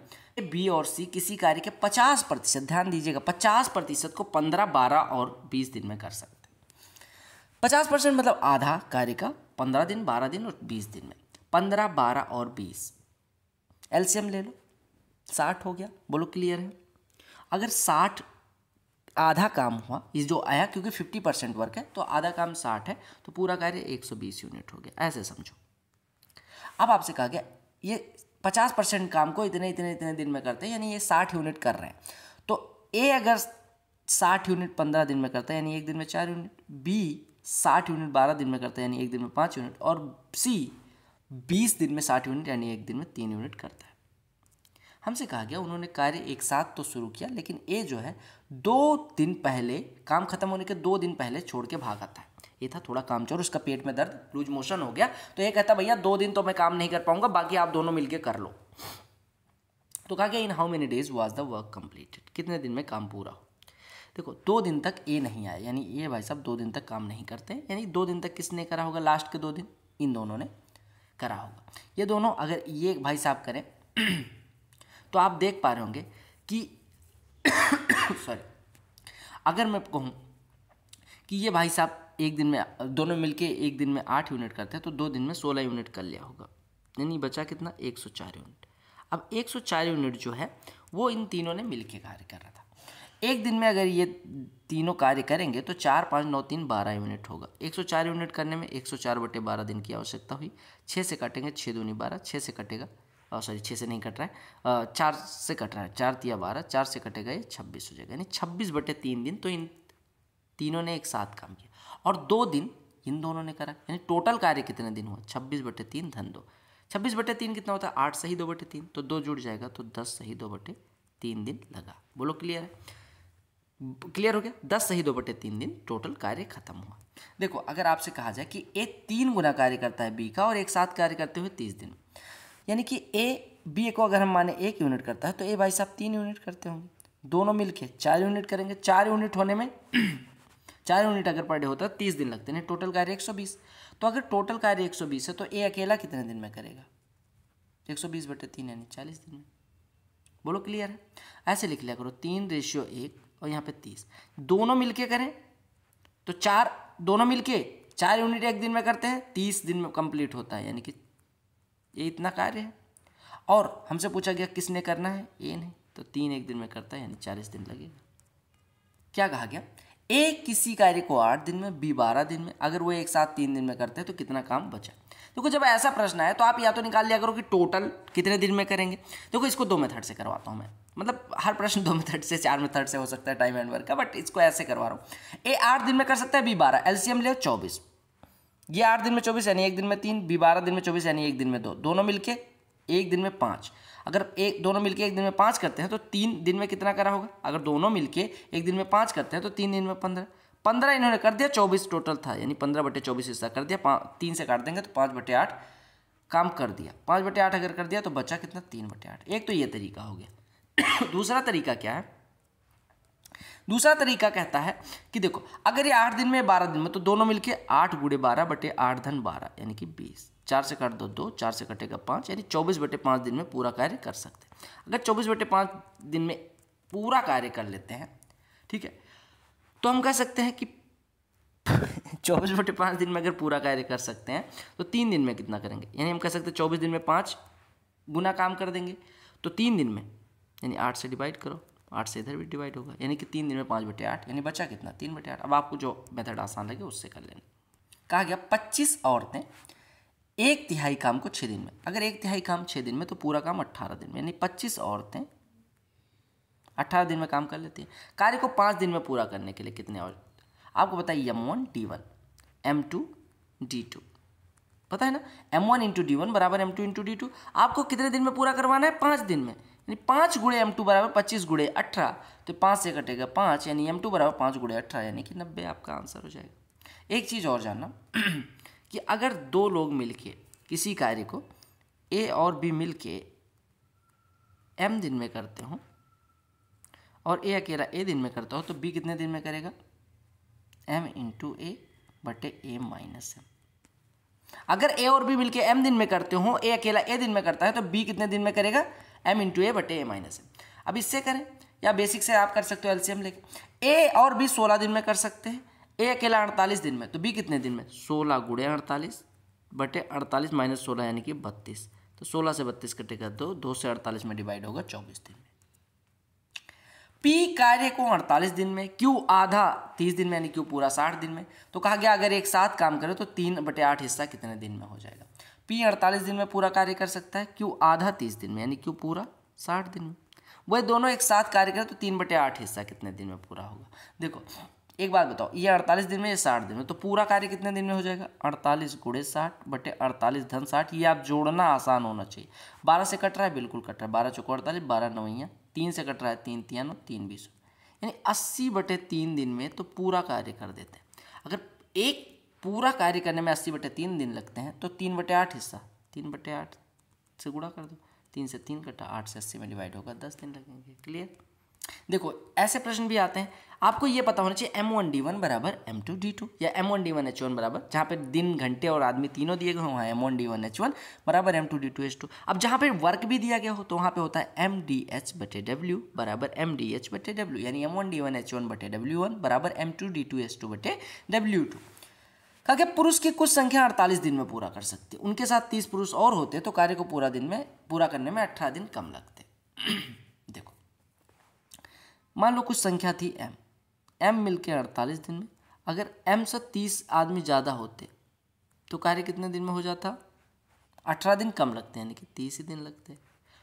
बी और सी किसी कार्य के 50 प्रतिशत ध्यान दीजिएगा 50 प्रतिशत को 15, 12 और 20 दिन में कर सकते हैं 50 परसेंट मतलब आधा कार्य का 15 दिन 12 दिन और 20 दिन में 15, 12 और 20 एलसीएम ले लो 60 हो गया बोलो क्लियर है अगर 60 आधा काम हुआ इस जो आया क्योंकि फिफ्टी परसेंट वर्क है तो आधा काम साठ है तो पूरा कार्य एक सौ बीस यूनिट हो गया ऐसे समझो अब आपसे कहा गया ये पचास परसेंट काम को इतने इतने इतने दिन में करते हैं यानी ये साठ यूनिट कर रहे हैं तो ए अगर साठ यूनिट पंद्रह दिन में करता है यानी एक दिन में चार यूनिट बी साठ यूनिट बारह दिन में करता है यानी एक दिन में पाँच यूनिट और सी बीस दिन में साठ यूनिट यानी एक दिन में तीन यूनिट करता है हमसे कहा गया उन्होंने कार्य एक साथ तो शुरू किया लेकिन ए जो है दो दिन पहले काम खत्म होने के दो दिन पहले छोड़ के भाग आता है ये था थोड़ा काम चोर उसका पेट में दर्द लूज मोशन हो गया तो ये कहता भैया दो दिन तो मैं काम नहीं कर पाऊंगा बाकी आप दोनों मिलकर कर लो तो कहा गया in how many days was the work completed कितने दिन में काम पूरा हो देखो दो दिन तक ए नहीं आया यानी ए भाई साहब दो दिन तक काम नहीं करते यानी दो दिन तक किसने करा होगा लास्ट के दो दिन इन दोनों ने करा होगा ये दोनों अगर ये भाई साहब करें तो आप देख पा रहे होंगे कि सॉरी [coughs] अगर मैं कहूँ कि ये भाई साहब एक दिन में दोनों मिलके एक दिन में आठ यूनिट करते हैं तो दो दिन में सोलह यूनिट कर लिया होगा यानी बचा कितना एक सौ चार यूनिट अब एक सौ चार यूनिट जो है वो इन तीनों ने मिलके कार्य कर रहा था एक दिन में अगर ये तीनों कार्य करेंगे तो चार पाँच नौ तीन बारह यूनिट होगा एक सौ चार यूनिट करने में एक सौ चार बटे बारह दिन की आवश्यकता हुई छः से काटेंगे छः दूनी बारह छः से कटेगा सॉरी छः से नहीं कट रहा है चार से कट रहा है चार या बारह चार से कटेगा ये छब्बीस हो जाएगा यानी छब्बीस बटे तीन दिन तो इन तीनों ने एक साथ काम किया और दो दिन इन दोनों ने करा यानी टोटल कार्य कितने दिन हुआ छब्बीस बटे तीन धन दो छब्बीस बटे तीन कितना होता है आठ सही दो बटे तीन तो दो जुड़ जाएगा तो दस सही दो बटे तीन दिन लगा बोलो क्लियर है क्लियर हो गया दस सही दो बटे तीन दिन टोटल कार्य खत्म हुआ देखो अगर आपसे कहा जाए कि ए तीन गुना कार्य करता है बी का और एक साथ कार्य करते हुए तीस दिन यानी कि ए बी को अगर हम माने एक यूनिट करता है तो ए भाई साहब तीन यूनिट करते होंगे दोनों मिलके चार यूनिट करेंगे चार यूनिट होने में [clears throat] चार यूनिट अगर पर डे होता है तो तीस दिन लगते हैं टोटल कार्य एक सौ बीस तो अगर टोटल कार्य एक सौ बीस है तो ए अकेला कितने दिन में करेगा एक सौ बीस बटे तीन यानी चालीस दिन में बोलो क्लियर है ऐसे लिख लिया करो तीन रेशियो एक और यहाँ पे तीस दोनों मिलके करें तो चार दोनों मिलके चार यूनिट एक दिन में करते हैं तीस दिन में कंप्लीट होता है यानी कि ये इतना कार्य है और हमसे पूछा गया किसने करना है ए नहीं तो तीन एक दिन में करता है यानी चालीस दिन लगेगा क्या कहा गया ए किसी कार्य को आठ दिन में बी बारह दिन में अगर वो एक साथ तीन दिन में करते हैं तो कितना काम बचा देखो जब ऐसा प्रश्न आया तो आप या तो निकाल लिया करो कि टोटल कितने दिन में करेंगे देखो इसको दो मेथड से करवाता हूँ मैं मतलब हर प्रश्न दो मेथड से चार मेथड से हो सकता है टाइम एंड वर्क का बट इसको ऐसे करवा रहा हूँ ए आठ दिन में कर सकता है बी बारह एम ले चौबीस ये आठ दिन में चौबीस यानी एक दिन में तीन बी बारह दिन में चौबीस यानी एक दिन में दो दोनों मिलके एक दिन में पाँच अगर एक दोनों मिलके एक दिन में पाँच करते हैं तो तीन दिन में कितना करा होगा अगर दोनों मिलके एक दिन में पाँच करते हैं तो तीन दिन में पंद्रह पंद्रह इन्होंने कर दिया चौबीस टोटल था यानी पंद्रह बटे चौबीस हिस्सा कर दिया तीन से काट देंगे तो पाँच बटे आठ काम कर दिया पाँच बटे आठ अगर कर दिया तो बचा कितना तीन बटे आठ एक तो ये तरीका हो गया [coughs] दूसरा तरीका क्या है दूसरा तरीका कहता है कि देखो अगर ये आठ दिन में बारह दिन में तो दोनों मिलके आठ गुड़े बारह बटे आठ धन बारह यानी कि बीस चार से काट दो दो चार से कटेगा पाँच यानी चौबीस बटे पाँच दिन में पूरा कार्य कर सकते हैं अगर चौबीस बटे पाँच दिन में पूरा कार्य कर लेते हैं ठीक है तो हम कह सकते हैं कि [laughs] चौबीस बटे पाँच दिन में अगर पूरा कार्य कर सकते हैं तो तीन दिन में कितना करेंगे यानी हम कह सकते हैं चौबीस दिन में पाँच गुना काम कर देंगे तो तीन दिन में यानी आठ से डिवाइड करो आठ से इधर भी डिवाइड होगा यानी कि तीन दिन में पाँच बटे आठ यानी बचा कितना तीन बटे आठ अब आपको जो मेथड आसान लगे उससे कर लेना कहा गया पच्चीस औरतें एक तिहाई काम को छः दिन में अगर एक तिहाई काम छः दिन में तो पूरा काम अट्ठारह दिन में यानी पच्चीस औरतें अट्ठारह दिन में काम कर लेती हैं कार्य को पाँच दिन में पूरा करने के लिए कितने और आपको बताइए M one D one M two D two पता है ना M one into D one बराबर M two into D two आपको कितने दिन में पूरा करवाना है पाँच दिन में यानी पाँच गुड़े एम टू बराबर पच्चीस गुड़े अठारह तो पाँच से कटेगा पाँच यानी एम टू बराबर पाँच गुड़े अठारह यानी कि नब्बे आपका आंसर हो जाएगा एक चीज़ और जानना [clears throat] कि अगर दो लोग मिलके किसी कार्य को ए और बी मिलके एम दिन में करते हों और ए अकेला ए दिन में करता हो तो बी कितने दिन में करेगा एम इंटू ए बटे ए माइनस एम अगर ए और बी मिलके एम दिन में करते हो ए अकेला ए दिन में करता है तो बी कितने दिन में करेगा एम इंटू ए बटे ए माइनस एम अब इससे करें या बेसिक से आप कर सकते हो एलसीएम लेके ए और बी सोलह दिन में कर सकते हैं ए अकेला अड़तालीस दिन में तो बी कितने दिन में सोलह गुड़े अड़तालीस बटे अड़तालीस माइनस सोलह यानी कि बत्तीस तो सोलह से बत्तीस कर दो दो से अड़तालीस में डिवाइड होगा चौबीस दिन में पी कार्य को अड़तालीस दिन में क्यू आधा तीस दिन में यानी क्यू पूरा साठ दिन में तो कहा गया अगर एक साथ काम करें तो तीन बटे आठ हिस्सा कितने दिन में हो जाएगा पी अड़तालीस दिन में पूरा कार्य कर सकता है क्यू आधा तीस दिन में यानी क्यू पूरा साठ दिन में वह दोनों एक साथ कार्य करें तो तीन बटे आठ हिस्सा कितने दिन में पूरा होगा देखो एक बात बताओ ये अड़तालीस दिन में ये साठ दिन में तो पूरा कार्य कितने दिन में हो जाएगा अड़तालीस गुड़े साठ बटे अड़तालीस धन साठ ये आप जोड़ना आसान होना चाहिए बारह से कट रहा है बिल्कुल कट रहा है बारह चौको अड़तालीस बारह नवैया तीन से कट रहा है तीन नौ तीन बीस यानी अस्सी बटे तीन दिन में तो पूरा कार्य कर देते हैं अगर एक पूरा कार्य करने में अस्सी बटे तीन दिन लगते हैं तो तीन बटे आठ हिस्सा तीन बटे आठ से गुणा कर दो तीन से तीन कटा आठ से अस्सी में डिवाइड होगा दस दिन लगेंगे क्लियर देखो ऐसे प्रश्न भी आते हैं आपको ये पता होना चाहिए एम वन डी वन बराबर एम टू डी टू या M one D one H one बराबर जहाँ पे दिन घंटे और आदमी तीनों दिए गए हो वहाँ M one D one H one बराबर M two D two H two अब जहाँ पे वर्क भी दिया गया हो तो वहाँ पे होता है एम डी एच बटे डब्ल्यू बराबर एम डी एच बटे डब्ल्यू यानी M one D one H one बटे डब्ल्यू वन बराबर M two D two H two बटे डब्ल्यू टू कहा कि पुरुष की कुछ संख्या अड़तालीस दिन में पूरा कर सकती उनके साथ तीस पुरुष और होते तो कार्य को पूरा दिन में पूरा करने में अट्ठारह दिन कम लगते [clears throat] देखो मान लो कुछ संख्या थी एम एम मिलकर अड़तालीस दिन में अगर एम से तीस आदमी ज़्यादा होते तो कार्य कितने दिन में हो जाता अठारह दिन कम लगते यानी कि तीस ही दिन लगते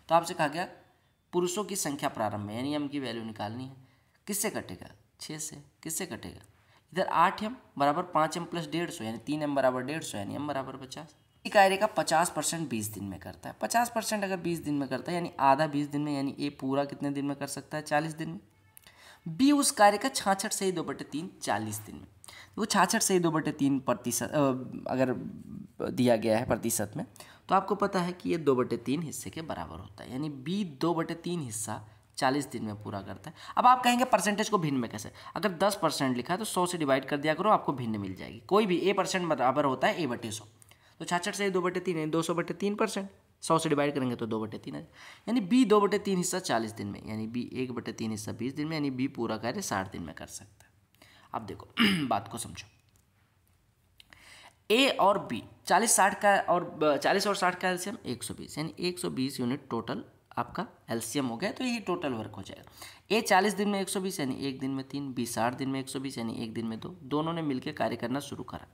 तो आपसे कहा गया पुरुषों की संख्या प्रारंभ है यानी एम की वैल्यू निकालनी है किससे कटेगा छः से किससे कटेगा इधर आठ एम बराबर पाँच एम प्लस डेढ़ सौ यानी तीन एम बराबर डेढ़ सौ यानी एम बराबर पचास ये कार्य का पचास परसेंट बीस दिन में करता है पचास परसेंट अगर बीस दिन में करता है यानी आधा बीस दिन में यानी ए पूरा कितने दिन में कर सकता है चालीस दिन में बी उस कार्य का छाछठ से ही दो बटे तीन चालीस दिन में वो छाछठ से ही दो बटे तीन प्रतिशत अगर दिया गया है प्रतिशत में तो आपको पता है कि ये दो बटे तीन हिस्से के बराबर होता है यानी बी दो बटे तीन हिस्सा चालीस दिन में पूरा करता है अब आप कहेंगे परसेंटेज को भिन्न में कैसे अगर दस परसेंट लिखा है तो सौ से डिवाइड कर दिया करो आपको भिन्न मिल जाएगी कोई भी ए परसेंट बराबर होता है ए बटे सौ तो छाछठ से दो बटे तीन दो सौ बटे तीन परसेंट सौ से डिवाइड करेंगे तो दो बटे तीन यानी बी दो बटे तीन हिस्सा चालीस दिन में यानी बी एक बटे तीन हिस्सा बीस दिन में यानी बी पूरा कार्य साठ दिन में कर सकता है अब देखो [clears throat] बात को समझो ए और बी चालीस साठ का और चालीस और साठ का एल्सियम एक सौ बीस यानी एक सौ बीस यूनिट टोटल आपका एलसीएम हो गया तो यही टोटल वर्क हो जाएगा ए चालीस दिन में एक सौ बीस यानी एक दिन में तीन बीस साठ दिन में एक सौ बीस यानी एक दिन में दो दोनों ने मिलकर कार्य करना शुरू करा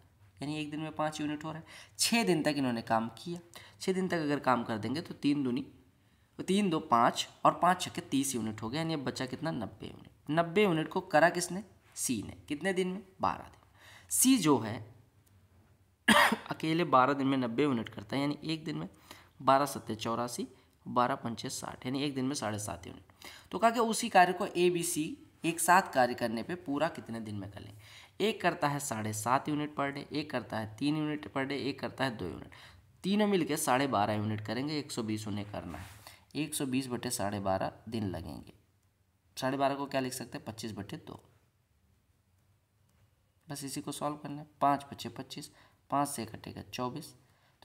यानी एक दिन में पाँच यूनिट हो रहा है छः दिन तक इन्होंने काम किया छः दिन तक अगर काम कर देंगे तो तीन दूनी तीन दो पाँच और पाँच के तीस यूनिट हो गया यानी अब बचा कितना नब्बे यूनिट नब्बे यूनिट को करा किसने सी ने कितने दिन में बारह दिन सी जो है [coughs] अकेले बारह दिन में नब्बे यूनिट करता है यानी एक दिन में बारह सत्तर चौरासी बारह पंचे साठ यानी एक दिन में साढ़े सात यूनिट तो कहा कि उसी कार्य को ए बी सी एक साथ कार्य करने पे पूरा कितने दिन में कर लें एक करता है साढ़े सात यूनिट पर डे एक करता है तीन यूनिट पर डे एक करता है दो यूनिट तीनों मिलकर साढ़े बारह यूनिट करेंगे एक सौ बीस उन्हें करना है एक सौ बीस बटे साढ़े बारह दिन लगेंगे साढ़े बारह को क्या लिख सकते हैं पच्चीस बटे दो बस इसी को सॉल्व करना है पाँच पच्चीस पच्चीस पाँच से कटेगा चौबीस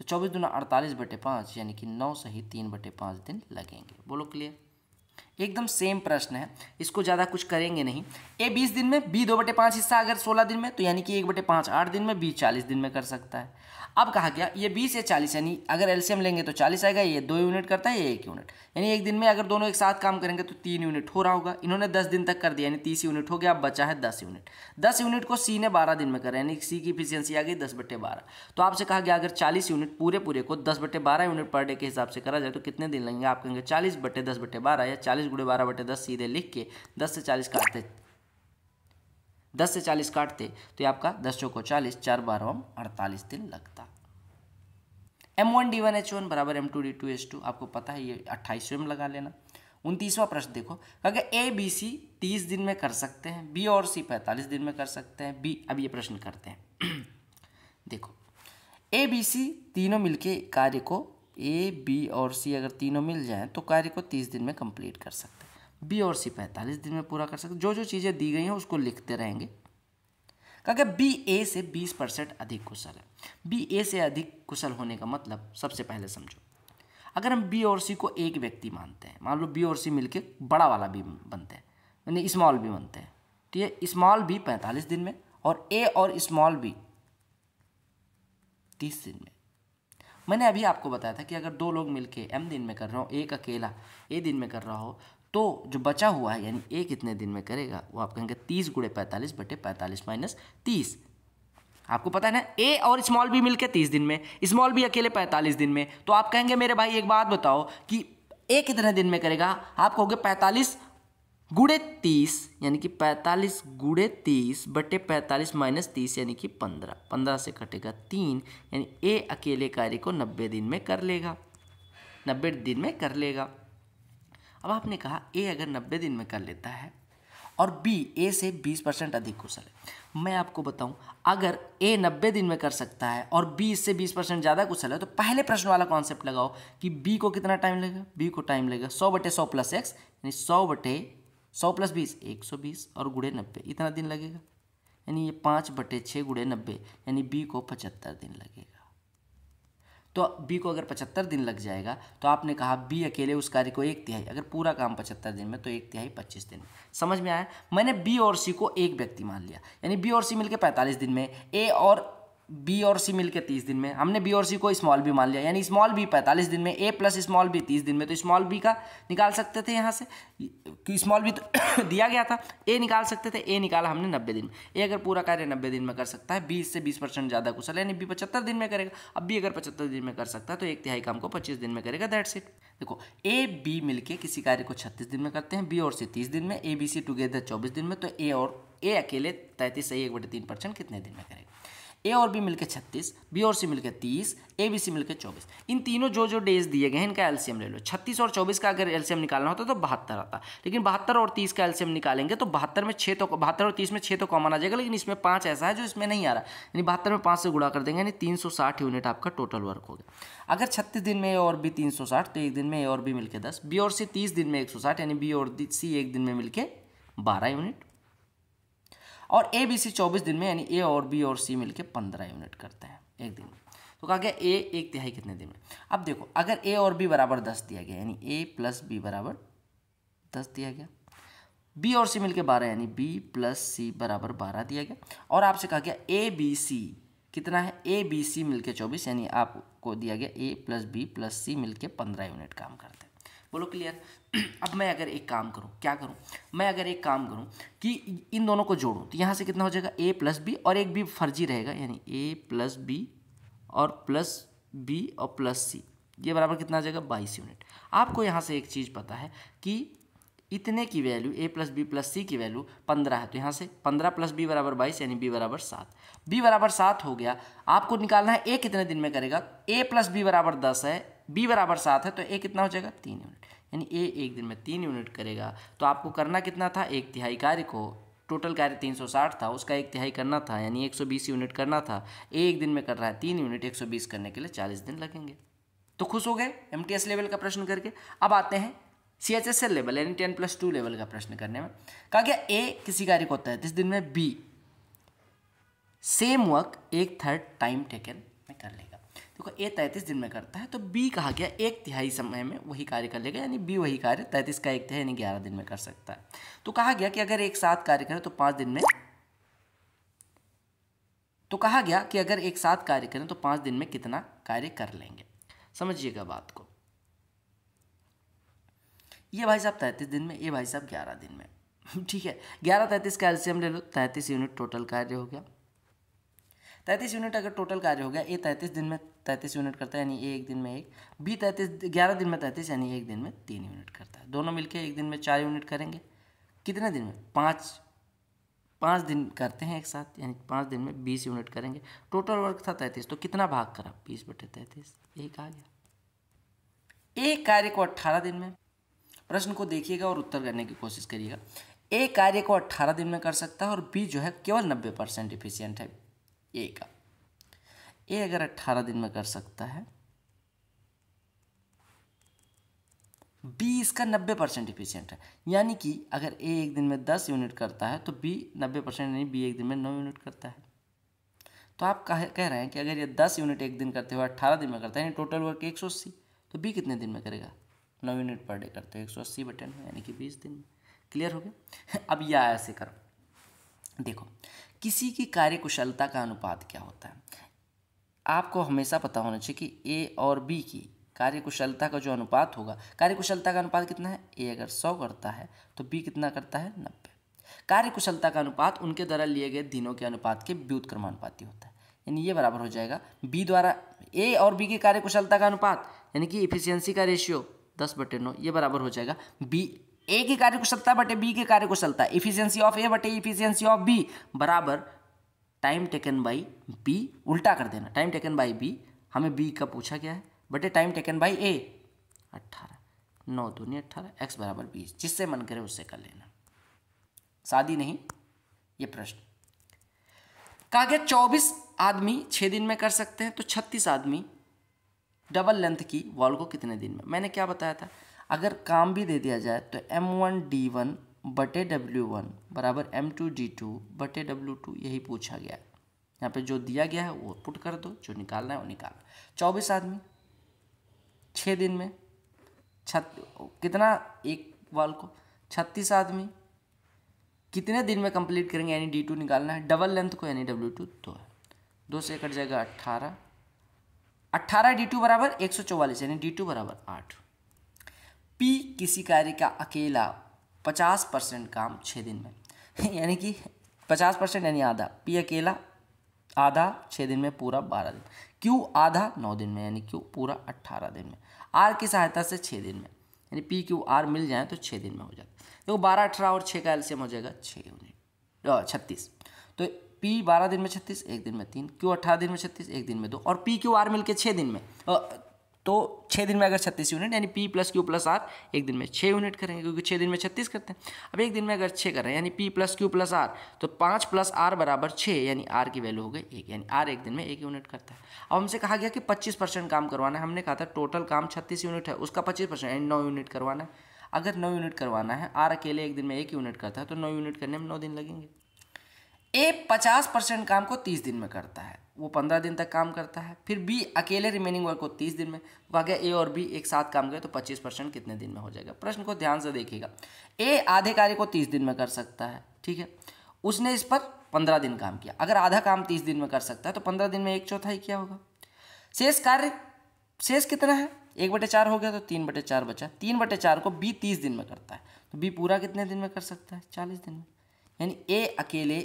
तो चौबीस दुना अड़तालीस बटे पाँच यानी कि नौ सही तीन बटे पाँच दिन लगेंगे बोलो क्लियर एकदम सेम प्रश्न है इसको ज़्यादा कुछ करेंगे नहीं ए बीस दिन में बी दो बटे पाँच हिस्सा अगर सोलह दिन में तो यानी कि एक बटे पाँच आठ दिन में बी चालीस दिन में कर सकता है अब कहा गया ये बीस या चालीस यानी अगर एलसीएम लेंगे तो चालीस आएगा ये दो यूनिट करता है ये एक यूनिट यानी एक दिन में अगर दोनों एक साथ काम करेंगे तो तीन यूनिट हो रहा होगा इन्होंने दस दिन तक कर दिया यानी तीस यूनिट हो गया अब बचा है दस यूनिट दस यूनिट को सी ने बारह दिन में करा यानी सी की इफिशियंसी आ गई दस बटे बारह तो आपसे कहा गया अगर चालीस यूनिट पूरे पूरे को दस बटे बारह यूनिट पर डे के हिसाब से करा जाए तो कितने दिन लेंगे आप कहेंगे चालीस बटे दस बटे बारह या चालीस चालीस गुड़े बारह बटे दस सीधे लिख के दस से चालीस काटते दस से चालीस काटते तो ये आपका दस चौको चालीस चार बारह अड़तालीस दिन लगता M one D one H one बराबर M two D two H two आपको पता है ये अट्ठाईस में लगा लेना उनतीसवा प्रश्न देखो अगर ए बी सी तीस दिन में कर सकते हैं बी और सी पैंतालीस दिन में कर सकते हैं बी अब ये प्रश्न करते हैं [clears throat] देखो ए बी सी तीनों मिलके कार्य को ए बी और सी अगर तीनों मिल जाएँ तो कार्य को तीस दिन में कंप्लीट कर सकते हैं बी और सी पैंतालीस दिन में पूरा कर सकते जो जो चीज़ें दी गई हैं उसको लिखते रहेंगे क्योंकि बी ए से बीस परसेंट अधिक कुशल है बी ए से अधिक कुशल होने का मतलब सबसे पहले समझो अगर हम बी और सी को एक व्यक्ति मानते हैं मान लो बी और सी मिलके बड़ा वाला भी बनते हैं यानी स्मॉल भी बनते हैं ठीक है स्मॉल बी पैंतालीस दिन में और ए और स्मॉल बी तीस दिन में मैंने अभी आपको बताया था कि अगर दो लोग मिलके एम दिन में कर रहा हूँ एक अकेला ए दिन में कर रहा हो तो जो बचा हुआ है यानी ए कितने दिन में करेगा वो आप कहेंगे तीस गुड़े पैंतालीस बटे पैंतालीस माइनस तीस आपको पता है ना ए और स्मॉल बी मिलके तीस दिन में स्मॉल बी अकेले पैंतालीस दिन में तो आप कहेंगे मेरे भाई एक बात बताओ कि ए कितने दिन में करेगा आप कहोगे पैंतालीस गुड़े तीस यानी कि पैंतालीस गुड़े तीस बटे पैंतालीस माइनस तीस यानी कि पंद्रह पंद्रह से कटेगा तीन यानी ए अकेले कार्य को नब्बे दिन में कर लेगा नब्बे दिन में कर लेगा अब आपने कहा ए अगर नब्बे दिन में कर लेता है और बी ए से बीस परसेंट अधिक कुशल है मैं आपको बताऊं अगर ए नब्बे दिन में कर सकता है और बी इससे बीस परसेंट ज़्यादा कुशल है तो पहले प्रश्न वाला कॉन्सेप्ट लगाओ कि बी को कितना टाइम लगेगा बी को टाइम लगेगा सौ बटे सौ प्लस एक्स यानी सौ बटे सौ प्लस बीस एक सौ बीस और गुड़े नब्बे इतना दिन लगेगा यानी ये पाँच बटे छः गुड़े नब्बे यानी बी को पचहत्तर दिन लगेगा तो बी को अगर पचहत्तर दिन लग जाएगा तो आपने कहा बी अकेले उस कार्य को एक तिहाई अगर पूरा काम पचहत्तर दिन में तो एक तिहाई पच्चीस दिन में समझ में आया मैंने बी और सी को एक व्यक्ति मान लिया यानी बी और सी मिलकर पैंतालीस दिन में ए और बी और सी मिलके तीस दिन में हमने बी और सी को स्मॉल बी मान लिया यानी स्मॉल बी पैंतालीस दिन में ए प्लस स्मॉल बी तीस दिन में तो स्मॉल बी का निकाल सकते थे यहाँ से कि स्मॉल बी तो दिया गया था ए निकाल सकते थे ए निकाला हमने नब्बे दिन में ए अगर पूरा कार्य नब्बे दिन में कर सकता है बी इससे बीस परसेंट ज़्यादा कुशल यानी बी पचहत्तर दिन में करेगा अब बी अगर पचहत्तर दिन में कर सकता है तो एक तिहाई काम को पच्चीस दिन में करेगा दैट सेट देखो ए बी के किसी कार्य को छत्तीस दिन में करते हैं बी और सी तीस दिन में ए बी सी टुगेदर चौबीस दिन में तो ए और ए अकेले तैंतीस से एक बटे तीन परसेंट कितने दिन में करेगा ए और बी मिलकर छत्तीस बी और सी मिलकर तीस ए बी सी मिलकर चौबीस इन तीनों जो जो डेज दिए गए हैं इनका एलसीएम ले लो छत्तीस और चौबीस का अगर एलसीएम निकालना होता तो बहत्तर आता लेकिन बहत्तर और तीस का एलसीएम निकालेंगे तो बहत्तर में छः तो बहत्तर और तीस में छः तो कॉमन आ जाएगा लेकिन इसमें पाँच ऐसा है जो इसमें नहीं आ रहा यानी बहत्तर में पाँच से गुड़ा कर देंगे यानी तीन सौ साठ यूनिट आपका टोटल वर्क हो गया अगर छत्तीस दिन में ए और बी तीन सौ साठ तो एक दिन में ए और बी मिलकर दस बी और सी तीस दिन में एक सौ साठ यानी बी और सी एक दिन में मिलकर बारह यूनिट और ए बी सी चौबीस दिन में यानी ए और बी और सी मिलकर पंद्रह यूनिट करते हैं एक दिन में तो कहा गया ए एक तिहाई कितने दिन में अब देखो अगर ए और बी बराबर दस दिया गया यानी ए प्लस बी बराबर दस दिया गया बी और सी के बारह यानी बी प्लस सी बराबर बारह दिया गया और आपसे कहा गया ए बी सी कितना है ए बी सी मिलके चौबीस यानी आपको दिया गया A plus B plus C मिलके पंद्रह यूनिट काम करते हैं बोलो क्लियर [clears throat] अब मैं अगर एक काम करूँ क्या करूँ मैं अगर एक काम करूँ कि इन दोनों को जोड़ूँ तो यहाँ से कितना हो जाएगा ए प्लस बी और एक भी फर्जी रहेगा यानी ए प्लस बी और प्लस बी और प्लस सी ये बराबर कितना आ जाएगा बाईस यूनिट आपको यहाँ से एक चीज़ पता है कि इतने की value A plus B plus C की वैल्यू पंद्रह है तो यहाँ से पंद्रह प्लस बी बराबर बाईस यानी बी बराबर सात बी बराबर सात हो गया आपको निकालना है ए कितने दिन में करेगा ए प्लस बी बराबर दस है बी बराबर सात है तो ए कितना हो जाएगा तीन यूनिट यानी ए एक दिन में तीन यूनिट करेगा तो आपको करना कितना था एक तिहाई कार्य को टोटल कार्य 360 था उसका एक तिहाई करना था यानी 120 यूनिट करना था ए एक दिन में कर रहा है तीन यूनिट 120 करने के लिए 40 दिन लगेंगे तो खुश हो गए एम लेवल का प्रश्न करके अब आते हैं C H S L level यानी टेन प्लस टू लेवल का प्रश्न करने में कहा गया ए किसी कार्य को होता है तैतीस दिन में बी सेम वर्क एक थर्ड टाइम टेकन देखो ए तैंतीस दिन में करता है तो बी कहा गया एक तिहाई समय में वही कार्य कर लेगा यानी बी वही कार्य तैंतीस का एक तिहाई यानी ग्यारह दिन में कर सकता है तो कहा गया कि अगर एक साथ कार्य करें तो पाँच दिन में तो कहा गया कि अगर एक साथ कार्य करें तो पाँच दिन में कितना कार्य कर लेंगे समझिएगा बात को ये भाई साहब तैंतीस दिन में ये भाई साहब ग्यारह दिन में [laughs] ठीक है ग्यारह तैंतीस का एल्सियम ले लो तैंतीस यूनिट टोटल कार्य हो गया तैंतीस यूनिट अगर टोटल कार्य हो गया ये तैंतीस दिन में तैंतीस यूनिट करता है यानी ए एक दिन में एक बी तैंतीस ग्यारह दिन में तैंतीस यानी एक दिन में तीन यूनिट करता है दोनों मिलकर एक दिन में चार यूनिट करेंगे कितने दिन में पाँच पाँच दिन करते हैं एक साथ यानी पाँच दिन में बीस यूनिट करेंगे टोटल वर्क था तैंतीस तो कितना भाग करा बीस बटे तैंतीस एक आ गया एक कार्य को अट्ठारह दिन में प्रश्न को देखिएगा और उत्तर करने की कोशिश करिएगा एक कार्य को अट्ठारह दिन में कर सकता है और बी जो है केवल नब्बे परसेंट इफिशियंट है ए का ए अगर अट्ठारह दिन में कर सकता है बी इसका नब्बे परसेंट इफिशियंट है यानी कि अगर ए एक दिन में दस यूनिट करता है तो बी नब्बे परसेंट यानी बी एक दिन में नौ यूनिट करता है तो आप कह कह रहे हैं कि अगर ये दस यूनिट एक दिन करते हुए अट्ठारह दिन में करता है यानी टोटल वर्क एक सौ अस्सी तो बी कितने दिन में करेगा नौ यूनिट पर डे करते हैं एक सौ अस्सी बटन है यानी कि बीस दिन में क्लियर हो गया [laughs] अब यह ऐसे करो देखो किसी की कार्यकुशलता का अनुपात क्या होता है आपको हमेशा पता होना चाहिए कि ए और बी की कार्यकुशलता का जो अनुपात होगा कार्यकुशलता का अनुपात कितना है ए अगर सौ करता है तो बी कितना करता है नब्बे कार्यकुशलता का अनुपात उनके द्वारा लिए गए दिनों के अनुपात के व्युतक्रमानुपाती होता है यानी ये बराबर हो जाएगा बी द्वारा ए और बी की कार्यकुशलता का अनुपात यानी कि इफिशियंसी का रेशियो दस बटे नौ ये बराबर हो जाएगा बी ए की कार्यकुशलता बटे बी की कार्यकुशलता इफिशियंसी ऑफ ए बटे इफिशियंसी ऑफ बी बराबर टाइम टेकन बाई बी उल्टा कर देना टाइम टेकन बाई बी हमें बी का पूछा गया है बटे टाइम टेकन बाई ए अट्ठारह नौ दूनी अट्ठारह एक्स बराबर बीस जिससे मन करे उससे कर लेना शादी नहीं ये प्रश्न कहा गया चौबीस आदमी छः दिन में कर सकते हैं तो छत्तीस आदमी डबल लेंथ की वॉल को कितने दिन में मैंने क्या बताया था अगर काम भी दे दिया जाए तो एम वन डी वन बटे डब्ल्यू वन बराबर एम टू डी टू बटे डब्ल्यू टू यही पूछा गया है यहाँ पे जो दिया गया है वो पुट कर दो जो निकालना है वो निकाल चौबीस आदमी छः दिन में छत कितना एक वाल को छत्तीस आदमी कितने दिन में कंप्लीट करेंगे यानी डी टू निकालना है डबल लेंथ को यानी डब्ल्यू टू दो है दो से कट जाएगा अट्ठारह अट्ठारह डी टू बराबर एक सौ चौवालीस यानी डी टू बराबर आठ पी किसी कार्य का अकेला पचास परसेंट काम छः दिन में [laughs] यानी कि पचास परसेंट यानी आधा पी अकेला आधा छः दिन में पूरा बारह दिन क्यू आधा नौ दिन में यानी क्यू पूरा अट्ठारह दिन में आर की सहायता से छः दिन में यानी पी क्यू आर मिल जाए तो छः दिन में हो जाता देखो बारह अठारह और छः का एल्सियम हो जाएगा छः यूनिट छत्तीस तो पी बारह दिन में छत्तीस एक दिन में तीन क्यू अट्ठारह दिन में छत्तीस एक दिन में दो और पी क्यू आर मिलकर छः दिन में तो छः दिन में अगर छत्तीस यूनिट यानी P plus Q plus R एक दिन में छः यूनिट करेंगे क्योंकि छः दिन में छत्तीस करते हैं अब एक दिन में अगर छः करें यानी P plus Q plus R तो पाँच प्लस आर बराबर छः यानी आर की वैल्यू हो गई एक यानी आर एक दिन में एक यूनिट करता है अब हमसे कहा गया कि पच्चीस परसेंट काम करवाना है हमने कहा था टोटल काम छत्तीस यूनिट है उसका पच्चीस परसेंट यानी नौ यूनिट करवाना है अगर नौ यूनिट करवाना है आर अकेले एक दिन में एक यूनिट करता है तो नौ यूनिट करने में नौ दिन लगेंगे ए पचास परसेंट काम को तीस दिन में करता है वो पंद्रह दिन तक काम करता है फिर बी अकेले रिमेनिंग वर्क को तीस दिन में कहा ए और बी एक साथ काम करे तो पच्चीस परसेंट कितने दिन में हो जाएगा प्रश्न को ध्यान से देखिएगा ए आधे कार्य को तीस दिन में कर सकता है ठीक है उसने इस पर पंद्रह दिन काम किया अगर आधा काम तीस दिन में कर सकता है तो पंद्रह दिन में एक चौथाई क्या होगा शेष कार्य शेष कितना है एक बटे चार हो गया तो तीन बटे चार बचा तीन बटे चार को बी तीस दिन में करता है तो बी पूरा कितने दिन में कर सकता है चालीस दिन में यानी ए अकेले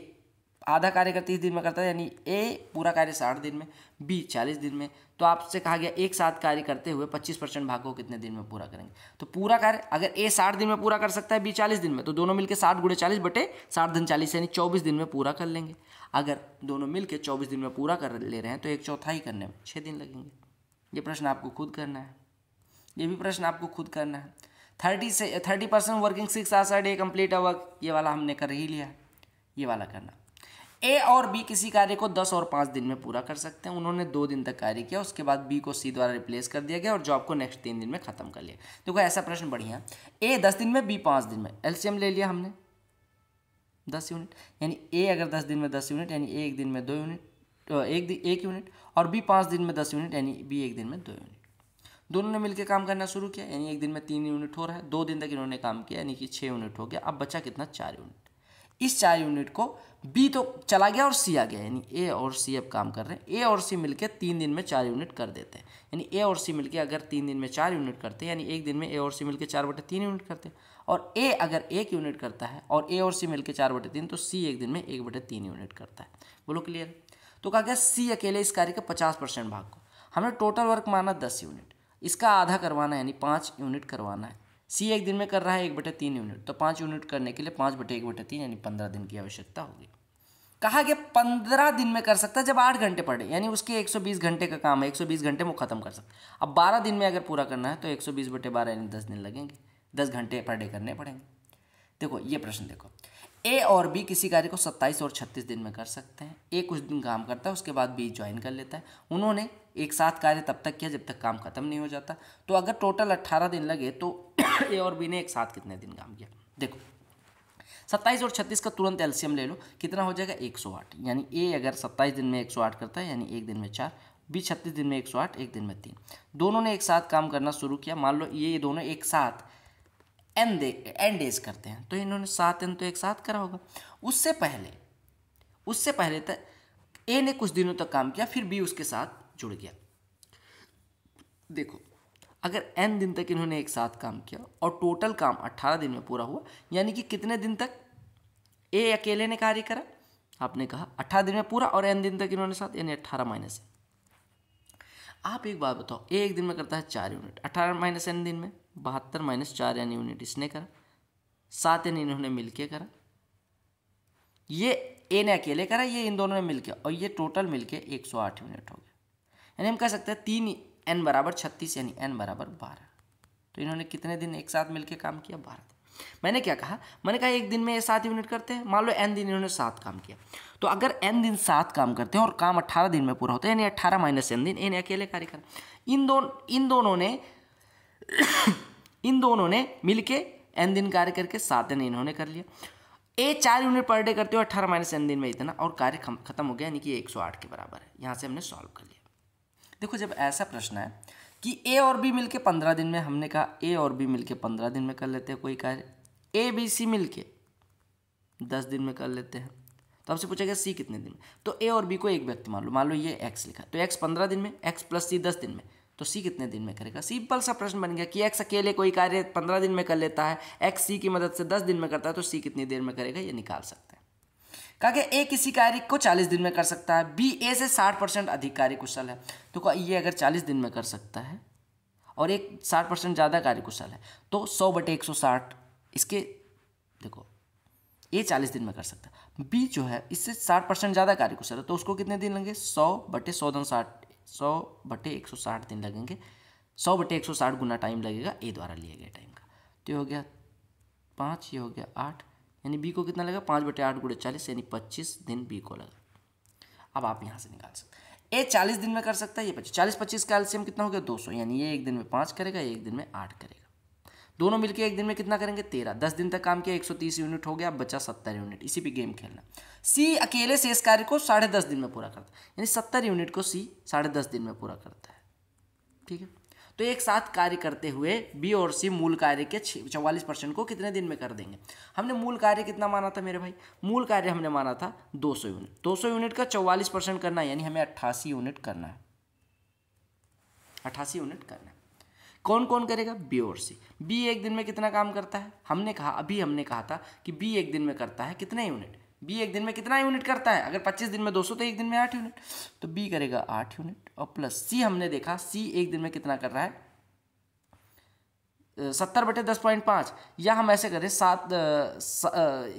आधा कार्य अगर तीस दिन में करता है यानी ए पूरा कार्य साठ दिन में बी चालीस दिन में तो आपसे कहा गया एक साथ कार्य करते हुए पच्चीस परसेंट भाग को कितने दिन में पूरा करेंगे तो पूरा कार्य अगर ए साठ दिन में पूरा कर सकता है बी चालीस दिन में तो दोनों मिलकर साठ गुड़े चालीस बटे साठ दिन चालीस यानी चौबीस दिन में पूरा कर लेंगे अगर दोनों मिलकर चौबीस दिन में पूरा कर ले रहे हैं तो एक चौथाई करने में छः दिन लगेंगे ये प्रश्न आपको खुद करना है ये भी प्रश्न आपको खुद करना है थर्टी से thirty percent working six hours a day complete a work ये वाला हमने कर ही लिया ये वाला करना ए और बी किसी कार्य को दस और पाँच दिन में पूरा कर सकते हैं उन्होंने दो दिन तक कार्य किया उसके बाद बी को सी द्वारा रिप्लेस कर दिया गया और जॉब को नेक्स्ट तीन दिन में खत्म कर लिया देखो ऐसा प्रश्न बढ़िया ए दस दिन में बी पाँच दिन में एलसीएम ले लिया हमने दस यूनिट यानी ए अगर दस दिन में दस यूनिट यानी ए एक दिन में दो यूनिट तो एक एक यूनिट और बी पाँच दिन में दस यूनिट यानी बी एक दिन में दो यूनिट दोनों ने मिलकर काम करना शुरू किया यानी एक दिन में तीन यूनिट हो रहा है दो दिन तक इन्होंने काम किया यानी कि छः यूनिट हो गया अब बचा कितना चार यूनिट इस चार यूनिट को बी तो चला गया और सी आ गया यानी ए और सी अब काम कर रहे हैं ए और सी मिलके तीन दिन में चार यूनिट कर देते हैं यानी ए और सी मिलके अगर तीन दिन में चार यूनिट करते हैं यानी एक दिन में ए और सी मिलके चार बटे तीन यूनिट करते हैं और ए अगर एक यूनिट करता है और ए और सी मिलके चार बटे तीन तो सी एक दिन में एक बटे तीन यूनिट करता है बोलो क्लियर तो कहा गया सी अकेले इस कार्य के पचास परसेंट भाग को हमने टोटल वर्क माना दस यूनिट इसका आधा करवाना है यानी पाँच यूनिट करवाना है सी एक दिन में कर रहा है एक बटे तीन यूनिट तो पाँच यूनिट करने के लिए पाँच बटे एक बटे तीन यानी पंद्रह दिन की आवश्यकता होगी कहा गया पंद्रह दिन में कर सकता है जब आठ घंटे पड़े यानी उसके एक सौ बीस घंटे का काम है एक सौ बीस घंटे में खत्म कर सकता अब बारह दिन में अगर पूरा करना है तो एक सौ बीस बटे बारह यानी दस दिन लगेंगे दस घंटे पर डे करने पड़ेंगे देखो ये प्रश्न देखो ए और बी किसी कार्य को 27 और 36 दिन में कर सकते हैं ए कुछ दिन काम करता है उसके बाद बी ज्वाइन कर लेता है उन्होंने एक साथ कार्य तब तक किया जब तक काम खत्म नहीं हो जाता तो अगर टोटल 18 दिन लगे तो [coughs] ए और बी ने एक साथ कितने दिन काम किया देखो 27 और 36 का तुरंत एल्सियम ले लो कितना हो जाएगा आठ यानी ए अगर सत्ताईस दिन में आठ करता है यानी एक दिन में चार बी छत्तीस दिन में आठ एक दिन में तीन दोनों ने एक साथ काम करना शुरू किया मान लो ये दोनों एक साथ एन दे एन डेज करते हैं तो इन्होंने सात एन तो एक साथ करा होगा उससे पहले उससे पहले तक तो ए ने कुछ दिनों तक काम किया फिर बी उसके साथ जुड़ गया देखो अगर एन दिन तक इन्होंने एक साथ काम किया और टोटल काम अट्ठारह दिन में पूरा हुआ यानी कि कितने दिन तक ए अकेले ने कार्य करा आपने कहा अट्ठारह दिन में पूरा और एन दिन तक इन्होंने साथ यानी अट्ठारह माइनस आप एक बात बताओ ए एक दिन में करता है चार यूनिट अट्ठारह माइनस एन दिन में बहत्तर माइनस चार यानी यूनिट इसने करा सात यानी इन्होंने मिलके करा ये ए ने अकेले करा ये इन दोनों ने मिलके और ये टोटल मिलके 108 यूनिट हो गया यानी हम कह सकते हैं तीन एन बराबर छत्तीस यानी एन बराबर बारह तो इन्होंने कितने दिन एक साथ मिलके काम किया बारह दिन मैंने क्या कहा मैंने कहा एक दिन में ये सात यूनिट करते हैं मान लो एन दिन इन्होंने सात काम किया तो अगर एन दिन सात काम करते हैं और काम अट्ठारह दिन में पूरा होता है यानी अट्ठारह माइनस एन दिन एन अकेले कार्य करा इन दोनों इन दोनों ने इन दोनों ने मिल के एन दिन कार्य करके सात दिन इन्होंने कर लिया ए चार यूनिट पर डे करते हो अट्ठारह माइनस एन दिन में इतना और कार्य खत्म हो गया यानी कि एक सौ आठ के बराबर है यहाँ से हमने सॉल्व कर लिया देखो जब ऐसा प्रश्न है कि ए और बी के पंद्रह दिन में हमने कहा ए और बी के पंद्रह दिन में कर लेते हैं कोई कार्य ए बी सी मिल के दस दिन में कर लेते हैं तो आपसे पूछा गया सी कितने दिन में तो ए और बी को एक व्यक्ति मान लो मान लो ये एक्स लिखा तो एक्स पंद्रह दिन में एक्स प्लस सी दस दिन में तो सी कितने दिन में करेगा सिंपल सा प्रश्न बन गया कि एक्स अकेले कोई कार्य पंद्रह दिन में कर लेता है एक्स सी की मदद से दस दिन में करता है तो सी कितनी देर में करेगा ये निकाल सकते हैं कहा कि ए किसी कार्य को चालीस दिन में कर सकता है बी ए से साठ परसेंट अधिक कार्य कुशल है तो ये अगर चालीस दिन में कर सकता है और एक साठ परसेंट ज़्यादा कार्य कुशल है तो सौ बटे एक सौ साठ इसके देखो ये चालीस दिन में कर सकता है बी जो है इससे साठ परसेंट ज़्यादा कार्य कुशल है तो उसको कितने दिन लगे सौ बटे सौ दन साठ सौ बटे एक सौ साठ दिन लगेंगे सौ बटे एक सौ साठ गुना टाइम लगेगा ए द्वारा लिए गए टाइम का तो ये हो गया पाँच ये हो गया आठ यानी बी को कितना लगा पाँच बटे आठ गुड़े चालीस यानी पच्चीस दिन बी को लगा अब आप यहाँ से निकाल सकते ए चालीस दिन में कर सकता है ये पच्चीस चालीस पच्चीस का एल्सियम कितना हो गया दो सौ यानी ये एक दिन में पाँच करेगा एक दिन में आठ करेगा दोनों मिलकर एक दिन में कितना करेंगे तेरह दस दिन तक काम किया एक सौ तीस यूनिट हो गया बचा सत्तर यूनिट इसी पे गेम खेलना सी अकेले से इस कार्य को साढ़े दस दिन में पूरा करता है यानी सत्तर यूनिट को सी साढ़े दस दिन में पूरा करता है ठीक है तो एक साथ कार्य करते हुए बी और सी मूल कार्य के चौवालीस परसेंट को कितने दिन में कर देंगे हमने मूल कार्य कितना माना था मेरे भाई मूल कार्य हमने माना था 200 यूनिट 200 यूनिट का चौवालीस परसेंट करना है यानी हमें अट्ठासी यूनिट करना है अट्ठासी यूनिट करना है कौन कौन करेगा बी और सी बी एक दिन में कितना काम करता है हमने कहा अभी हमने कहा था कि बी एक दिन में करता है कितने यूनिट बी एक दिन में कितना यूनिट करता है अगर 25 दिन में 200 तो एक दिन में आठ यूनिट तो बी करेगा आठ यूनिट और प्लस सी हमने देखा सी एक दिन में कितना कर रहा है सत्तर बटे दस पॉइंट पाँच या हम ऐसे करें सात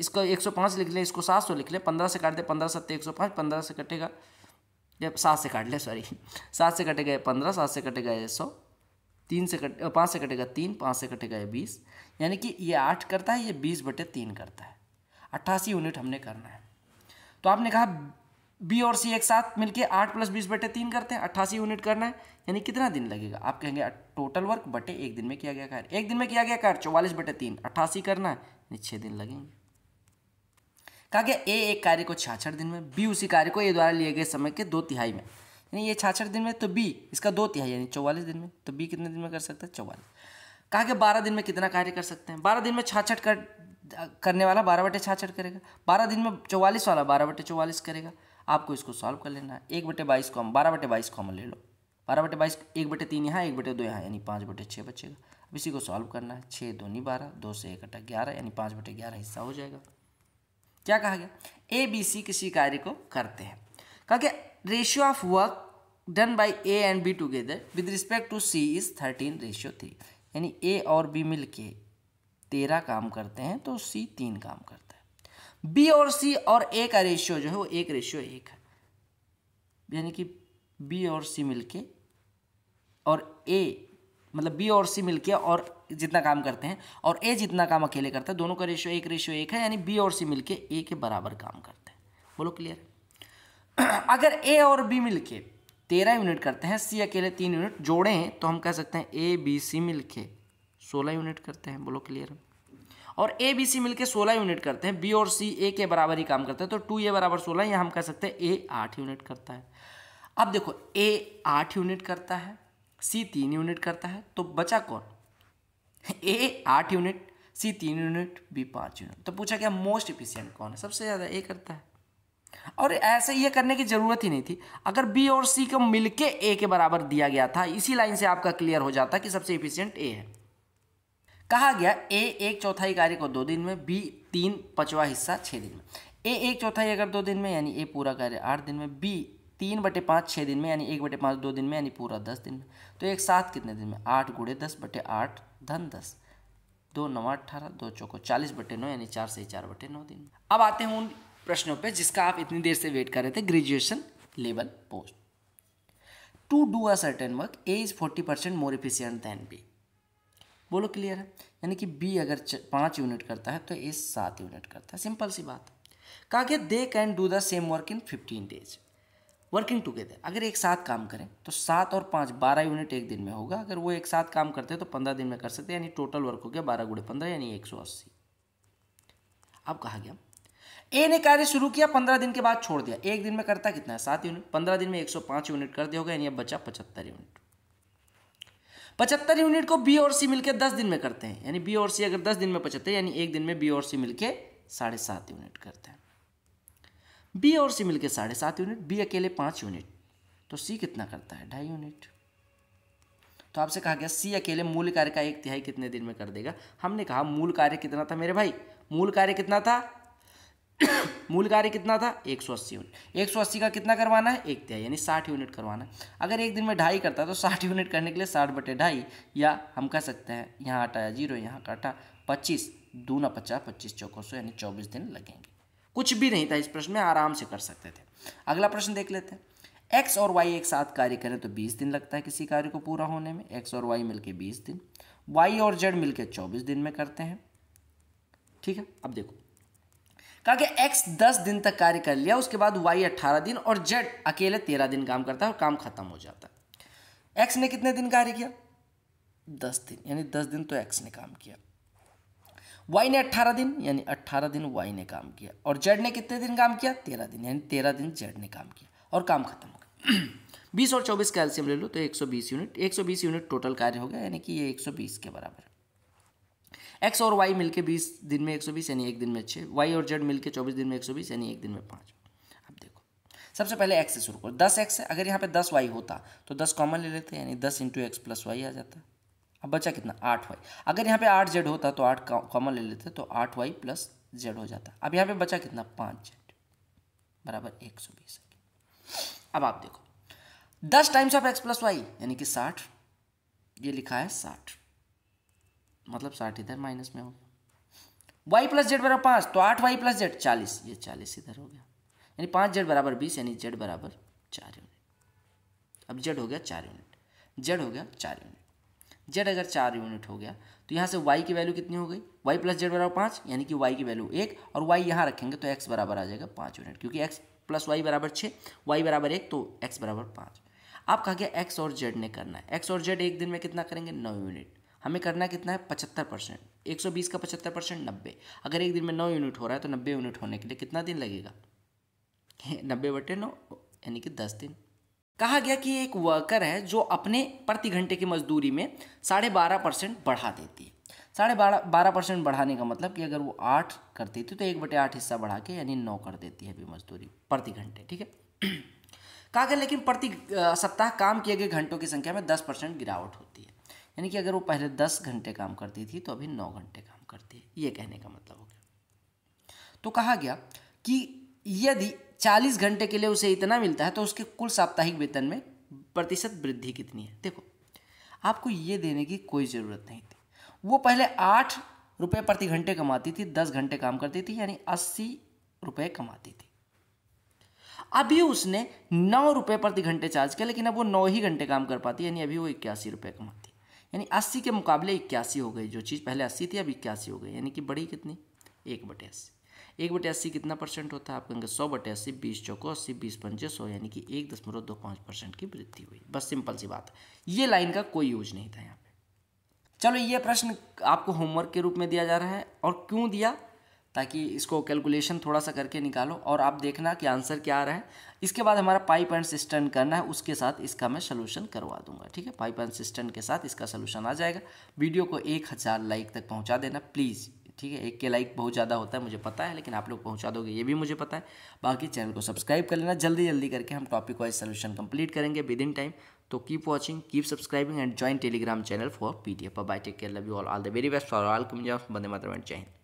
इसको एक सौ पाँच लिख लें इसको सात सौ लिख लें पंद्रह से काट दे पंद्रह सत्तर एक सौ पाँच पंद्रह से कटेगा जब सात से काट लें सॉरी सात से कटेगा पंद्रह सात से कटेगा सौ तीन से कट पाँच से कटेगा तीन पाँच से कटेगा ये बीस यानी कि ये आठ करता है ये बीस बटे तीन करता है अट्ठासी यूनिट हमने करना है तो आपने कहा बी और सी एक साथ मिलके आठ प्लस बीस बटे तीन करते हैं अट्ठासी यूनिट करना है यानी कितना दिन लगेगा आप कहेंगे टोटल वर्क बटे एक दिन में किया गया कार्य एक दिन में किया गया कार्य चौवालीस बटे तीन अट्ठासी करना है यानी छः दिन लगेंगे कहा गया ए एक कार्य को छाछठ दिन में बी उसी कार्य को ए द्वारा लिए गए समय के दो तिहाई में यानी ये छाछठ दिन में तो बी इसका दो तिहाई यानी चौवालीस दिन में तो बी कितने दिन में कर सकता है चौवालीस कहा कि बारह दिन में कितना कार्य कर सकते हैं बारह दिन में छाछठ कर करने वाला बारह बटे छाछठ करेगा बारह दिन में चौवालीस वाला बारह बटे चौवालीस करेगा आपको इसको सॉल्व कर लेना है एक बटे बाईस कॉम बारह बटे बाईस कॉमन ले लो बारह बटे बाईस एक बटे तीन यहाँ एक बटे दो यहाँ यानी पाँच बटे छः बचेगा अब इसी को सॉल्व करना है छः दो नहीं बारह दो से एक अटा ग्यारह यानी पाँच बटे ग्यारह हिस्सा हो जाएगा क्या कहा गया ए बी सी किसी कार्य को करते हैं कहा गया ratio of work done by A and B together with respect to C is thirteen ratio three यानी ए और बी मिल के तेरह काम करते हैं तो सी तीन काम करता है बी और सी और ए का रेशियो जो है वो एक रेशियो एक है यानी कि बी और मिल मिलके और ए मतलब बी और सी मिलके और जितना काम करते हैं और ए जितना काम अकेले करता है दोनों का रेशियो एक रेशियो एक है यानी बी और सी मिलके ए के बराबर काम करते हैं बोलो क्लियर [clears throat] अगर ए और बी मिलके तेरह यूनिट करते हैं सी अकेले तीन यूनिट जोड़े हैं तो हम कह सकते हैं ए बी सी मिलके सोलह यूनिट करते हैं बोलो क्लियर और ए बी सी मिलके सोलह यूनिट करते हैं बी और सी ए के बराबर ही काम करते हैं तो टू ए बराबर सोलह या हम कह सकते हैं ए आठ यूनिट करता है अब देखो ए आठ यूनिट करता है सी तीन यूनिट करता है तो बचा कौन ए आठ यूनिट सी तीन यूनिट बी पाँच यूनिट तो पूछा गया मोस्ट इफिशियंट कौन है सबसे ज़्यादा ए करता है और ऐसे ये करने की ज़रूरत ही नहीं थी अगर बी और सी को मिलके ए के बराबर दिया गया था इसी लाइन से आपका क्लियर हो जाता कि सबसे इफिशियंट ए है कहा गया ए एक चौथाई कार्य को दो दिन में बी तीन पचवा हिस्सा छः दिन में ए एक चौथाई अगर दो दिन में यानी ए पूरा कार्य आठ दिन में बी तीन बटे पाँच छः दिन में यानी एक बटे पाँच दो दिन में यानी पूरा दस दिन में तो एक साथ कितने दिन में आठ गुड़े दस बटे आठ धन दस दो नवा अट्ठारह दो चौको चालीस बटे नौ यानी चार से चार बटे नौ दिन अब आते हैं उन प्रश्नों पे जिसका आप इतनी देर से वेट कर रहे थे graduation level post to do a certain work A is forty percent more efficient than B बोलो क्लियर है यानी कि बी अगर पाँच यूनिट करता है तो ए सात यूनिट करता है सिंपल सी बात कहा गया they can do the same work in fifteen days working together अगर एक साथ काम करें तो सात और पाँच बारह यूनिट एक दिन में होगा अगर वो एक साथ काम करते हैं तो पंद्रह दिन में कर सकते हैं यानी टोटल वर्क हो गया बारह गुड़े पंद्रह यानी एक सौ अस्सी अब कहा गया ए ने कार्य शुरू किया पंद्रह दिन के बाद छोड़ दिया एक दिन में करता कितना है सात यूनिट पंद्रह दिन में एक सौ पांच यूनिट कर दिया होगा यानी अब बचा पचहत्तर यूनिट पचहत्तर यूनिट को बी और सी मिलकर दस दिन में करते हैं यानी बी और सी अगर दस दिन में पचहत्तर यानी एक दिन में बी और सी मिलकर साढ़े सात यूनिट करते हैं बी और सी मिलकर साढ़े सात यूनिट बी अकेले पांच यूनिट तो सी कितना करता है ढाई यूनिट तो आपसे कहा गया सी अकेले मूल कार्य का एक तिहाई कितने दिन में कर देगा हमने कहा मूल कार्य कितना था मेरे भाई मूल कार्य कितना था [coughs] मूल कार्य कितना था एक सौ अस्सी यूनिट एक सौ अस्सी का कितना करवाना है एक तिहाई यानी साठ यूनिट करवाना है अगर एक दिन में ढाई करता तो साठ यूनिट करने के लिए साठ बटे ढाई या हम कह सकते हैं यहाँ हटाया जीरो यहाँ काटा पच्चीस दूना पचास पच्चीस चौको सौ यानी चौबीस दिन लगेंगे कुछ भी नहीं था इस प्रश्न में आराम से कर सकते थे अगला प्रश्न देख लेते हैं एक्स और वाई एक साथ कार्य करें तो बीस दिन लगता है किसी कार्य को पूरा होने में एक्स और वाई मिलकर बीस दिन वाई और जेड मिलकर चौबीस दिन में करते हैं ठीक है अब देखो कहा कि एक्स दस दिन तक कार्य कर लिया उसके बाद वाई अट्ठारह दिन और जेड अकेले तेरह दिन काम करता है और काम खत्म हो जाता है एक्स ने कितने दिन कार्य किया दस दिन यानी दस दिन तो एक्स ने काम किया वाई ने अट्ठारह दिन यानी अट्ठारह दिन वाई ने काम किया और जेड ने कितने दिन काम किया तेरह दिन यानी तेरह दिन जेड ने काम किया और काम खत्म हो गया [clears throat] बीस और चौबीस कैल्शियम ले लो तो एक सौ बीस यूनिट एक सौ बीस यूनिट टोटल कार्य हो गया यानी कि ये एक सौ बीस के बराबर एक्स और वाई मिलके बीस दिन में एक सौ बीस यानी एक दिन में छः वाई और जेड मिलके चौबीस दिन में एक सौ बीस यानी एक दिन में पाँच अब देखो सबसे पहले एक्स से शुरू करो दस एक्स है अगर यहाँ पे दस वाई होता तो दस कॉमन ले लेते यानी दस इंटू एक्स प्लस वाई आ जाता अब बचा कितना आठ वाई अगर यहाँ पे आठ जेड होता तो आठ कॉमन ले लेते तो आठ वाई प्लस जेड हो जाता अब यहाँ पे बचा कितना पाँच जेड बराबर एक सौ बीस अब आप देखो दस times of X plus Y यानी कि साठ ये लिखा है साठ मतलब साठ इधर माइनस में होगा वाई प्लस जेड बराबर पाँच तो आठ वाई प्लस जेड चालीस ये चालीस इधर हो गया यानी पाँच जेड बराबर बीस यानी जेड बराबर चार यूनिट अब जेड हो गया चार यूनिट जेड हो गया चार यूनिट जेड अगर चार यूनिट हो गया तो यहाँ से वाई की वैल्यू कितनी हो गई वाई प्लस जेड बराबर पाँच यानी कि वाई की वैल्यू एक और वाई यहाँ रखेंगे तो एक्स बराबर आ जाएगा पाँच यूनिट क्योंकि एक्स प्लस वाई बराबर छः वाई बराबर एक तो एक्स बराबर पाँच आप कहा गया एक्स और जेड ने करना है एक्स और जेड एक दिन में कितना करेंगे नौ यूनिट हमें करना कितना है पचहत्तर परसेंट एक सौ बीस का पचहत्तर परसेंट नब्बे अगर एक दिन में नौ यूनिट हो रहा है तो नब्बे यूनिट होने के लिए कितना दिन लगेगा [laughs] नब्बे बटे नौ यानी कि दस दिन कहा गया कि एक वर्कर है जो अपने प्रति घंटे की मजदूरी में साढ़े बारह परसेंट बढ़ा देती है साढ़े बारह बारह परसेंट बढ़ाने का मतलब कि अगर वो आठ करती थी तो एक बटे आठ हिस्सा बढ़ा के यानी नौ कर देती है अभी मजदूरी प्रति घंटे ठीक है [clears throat] कहा गया लेकिन प्रति सप्ताह काम किए गए घंटों की संख्या में दस परसेंट गिरावट होती है यानी कि अगर वो पहले दस घंटे काम करती थी तो अभी नौ घंटे काम करती है ये कहने का मतलब हो गया तो कहा गया कि यदि चालीस घंटे के लिए उसे इतना मिलता है तो उसके कुल साप्ताहिक वेतन में प्रतिशत वृद्धि कितनी है देखो आपको ये देने की कोई ज़रूरत नहीं थी वो पहले आठ रुपये प्रति घंटे कमाती थी दस घंटे काम करती थी यानी अस्सी रुपये कमाती थी अभी उसने नौ रुपये प्रति घंटे चार्ज किया लेकिन अब वो नौ ही घंटे काम कर पाती यानी अभी वो इक्यासी रुपये कमाती यानी अस्सी के मुकाबले इक्यासी हो गई जो चीज़ पहले अस्सी थी अब इक्यासी हो गई यानी कि बढ़ी कितनी एक बटे अस्सी एक बटे अस्सी कितना परसेंट होता है आप कहेंगे सौ बटे अस्सी बीस चौको अस्सी बीस पंजे सौ यानी कि एक दशमलव दो पाँच परसेंट की वृद्धि हुई बस सिंपल सी बात है ये लाइन का कोई यूज नहीं था यहाँ पे चलो ये प्रश्न आपको होमवर्क के रूप में दिया जा रहा है और क्यों दिया ताकि इसको कैलकुलेशन थोड़ा सा करके निकालो और आप देखना कि आंसर क्या आ रहा है इसके बाद हमारा पाइप एंड सिस्टन करना है उसके साथ इसका मैं सोल्यूशन करवा दूंगा ठीक है पाइप एंड सिस्टन के साथ इसका सोल्यूशन आ जाएगा वीडियो को एक हज़ार लाइक तक पहुँचा देना प्लीज़ ठीक है एक के लाइक बहुत ज़्यादा होता है मुझे पता है लेकिन आप लोग पहुँचा दोगे ये भी मुझे पता है बाकी चैनल को सब्सक्राइब कर लेना जल्दी जल्दी करके हम टॉपिक वाइज सोल्यूशन कंप्लीट करेंगे विद इन टाइम तो keep watching keep subscribing and join Telegram channel for P D F bye take care love you all the very best for all coming बंदे मात्र जय हिंद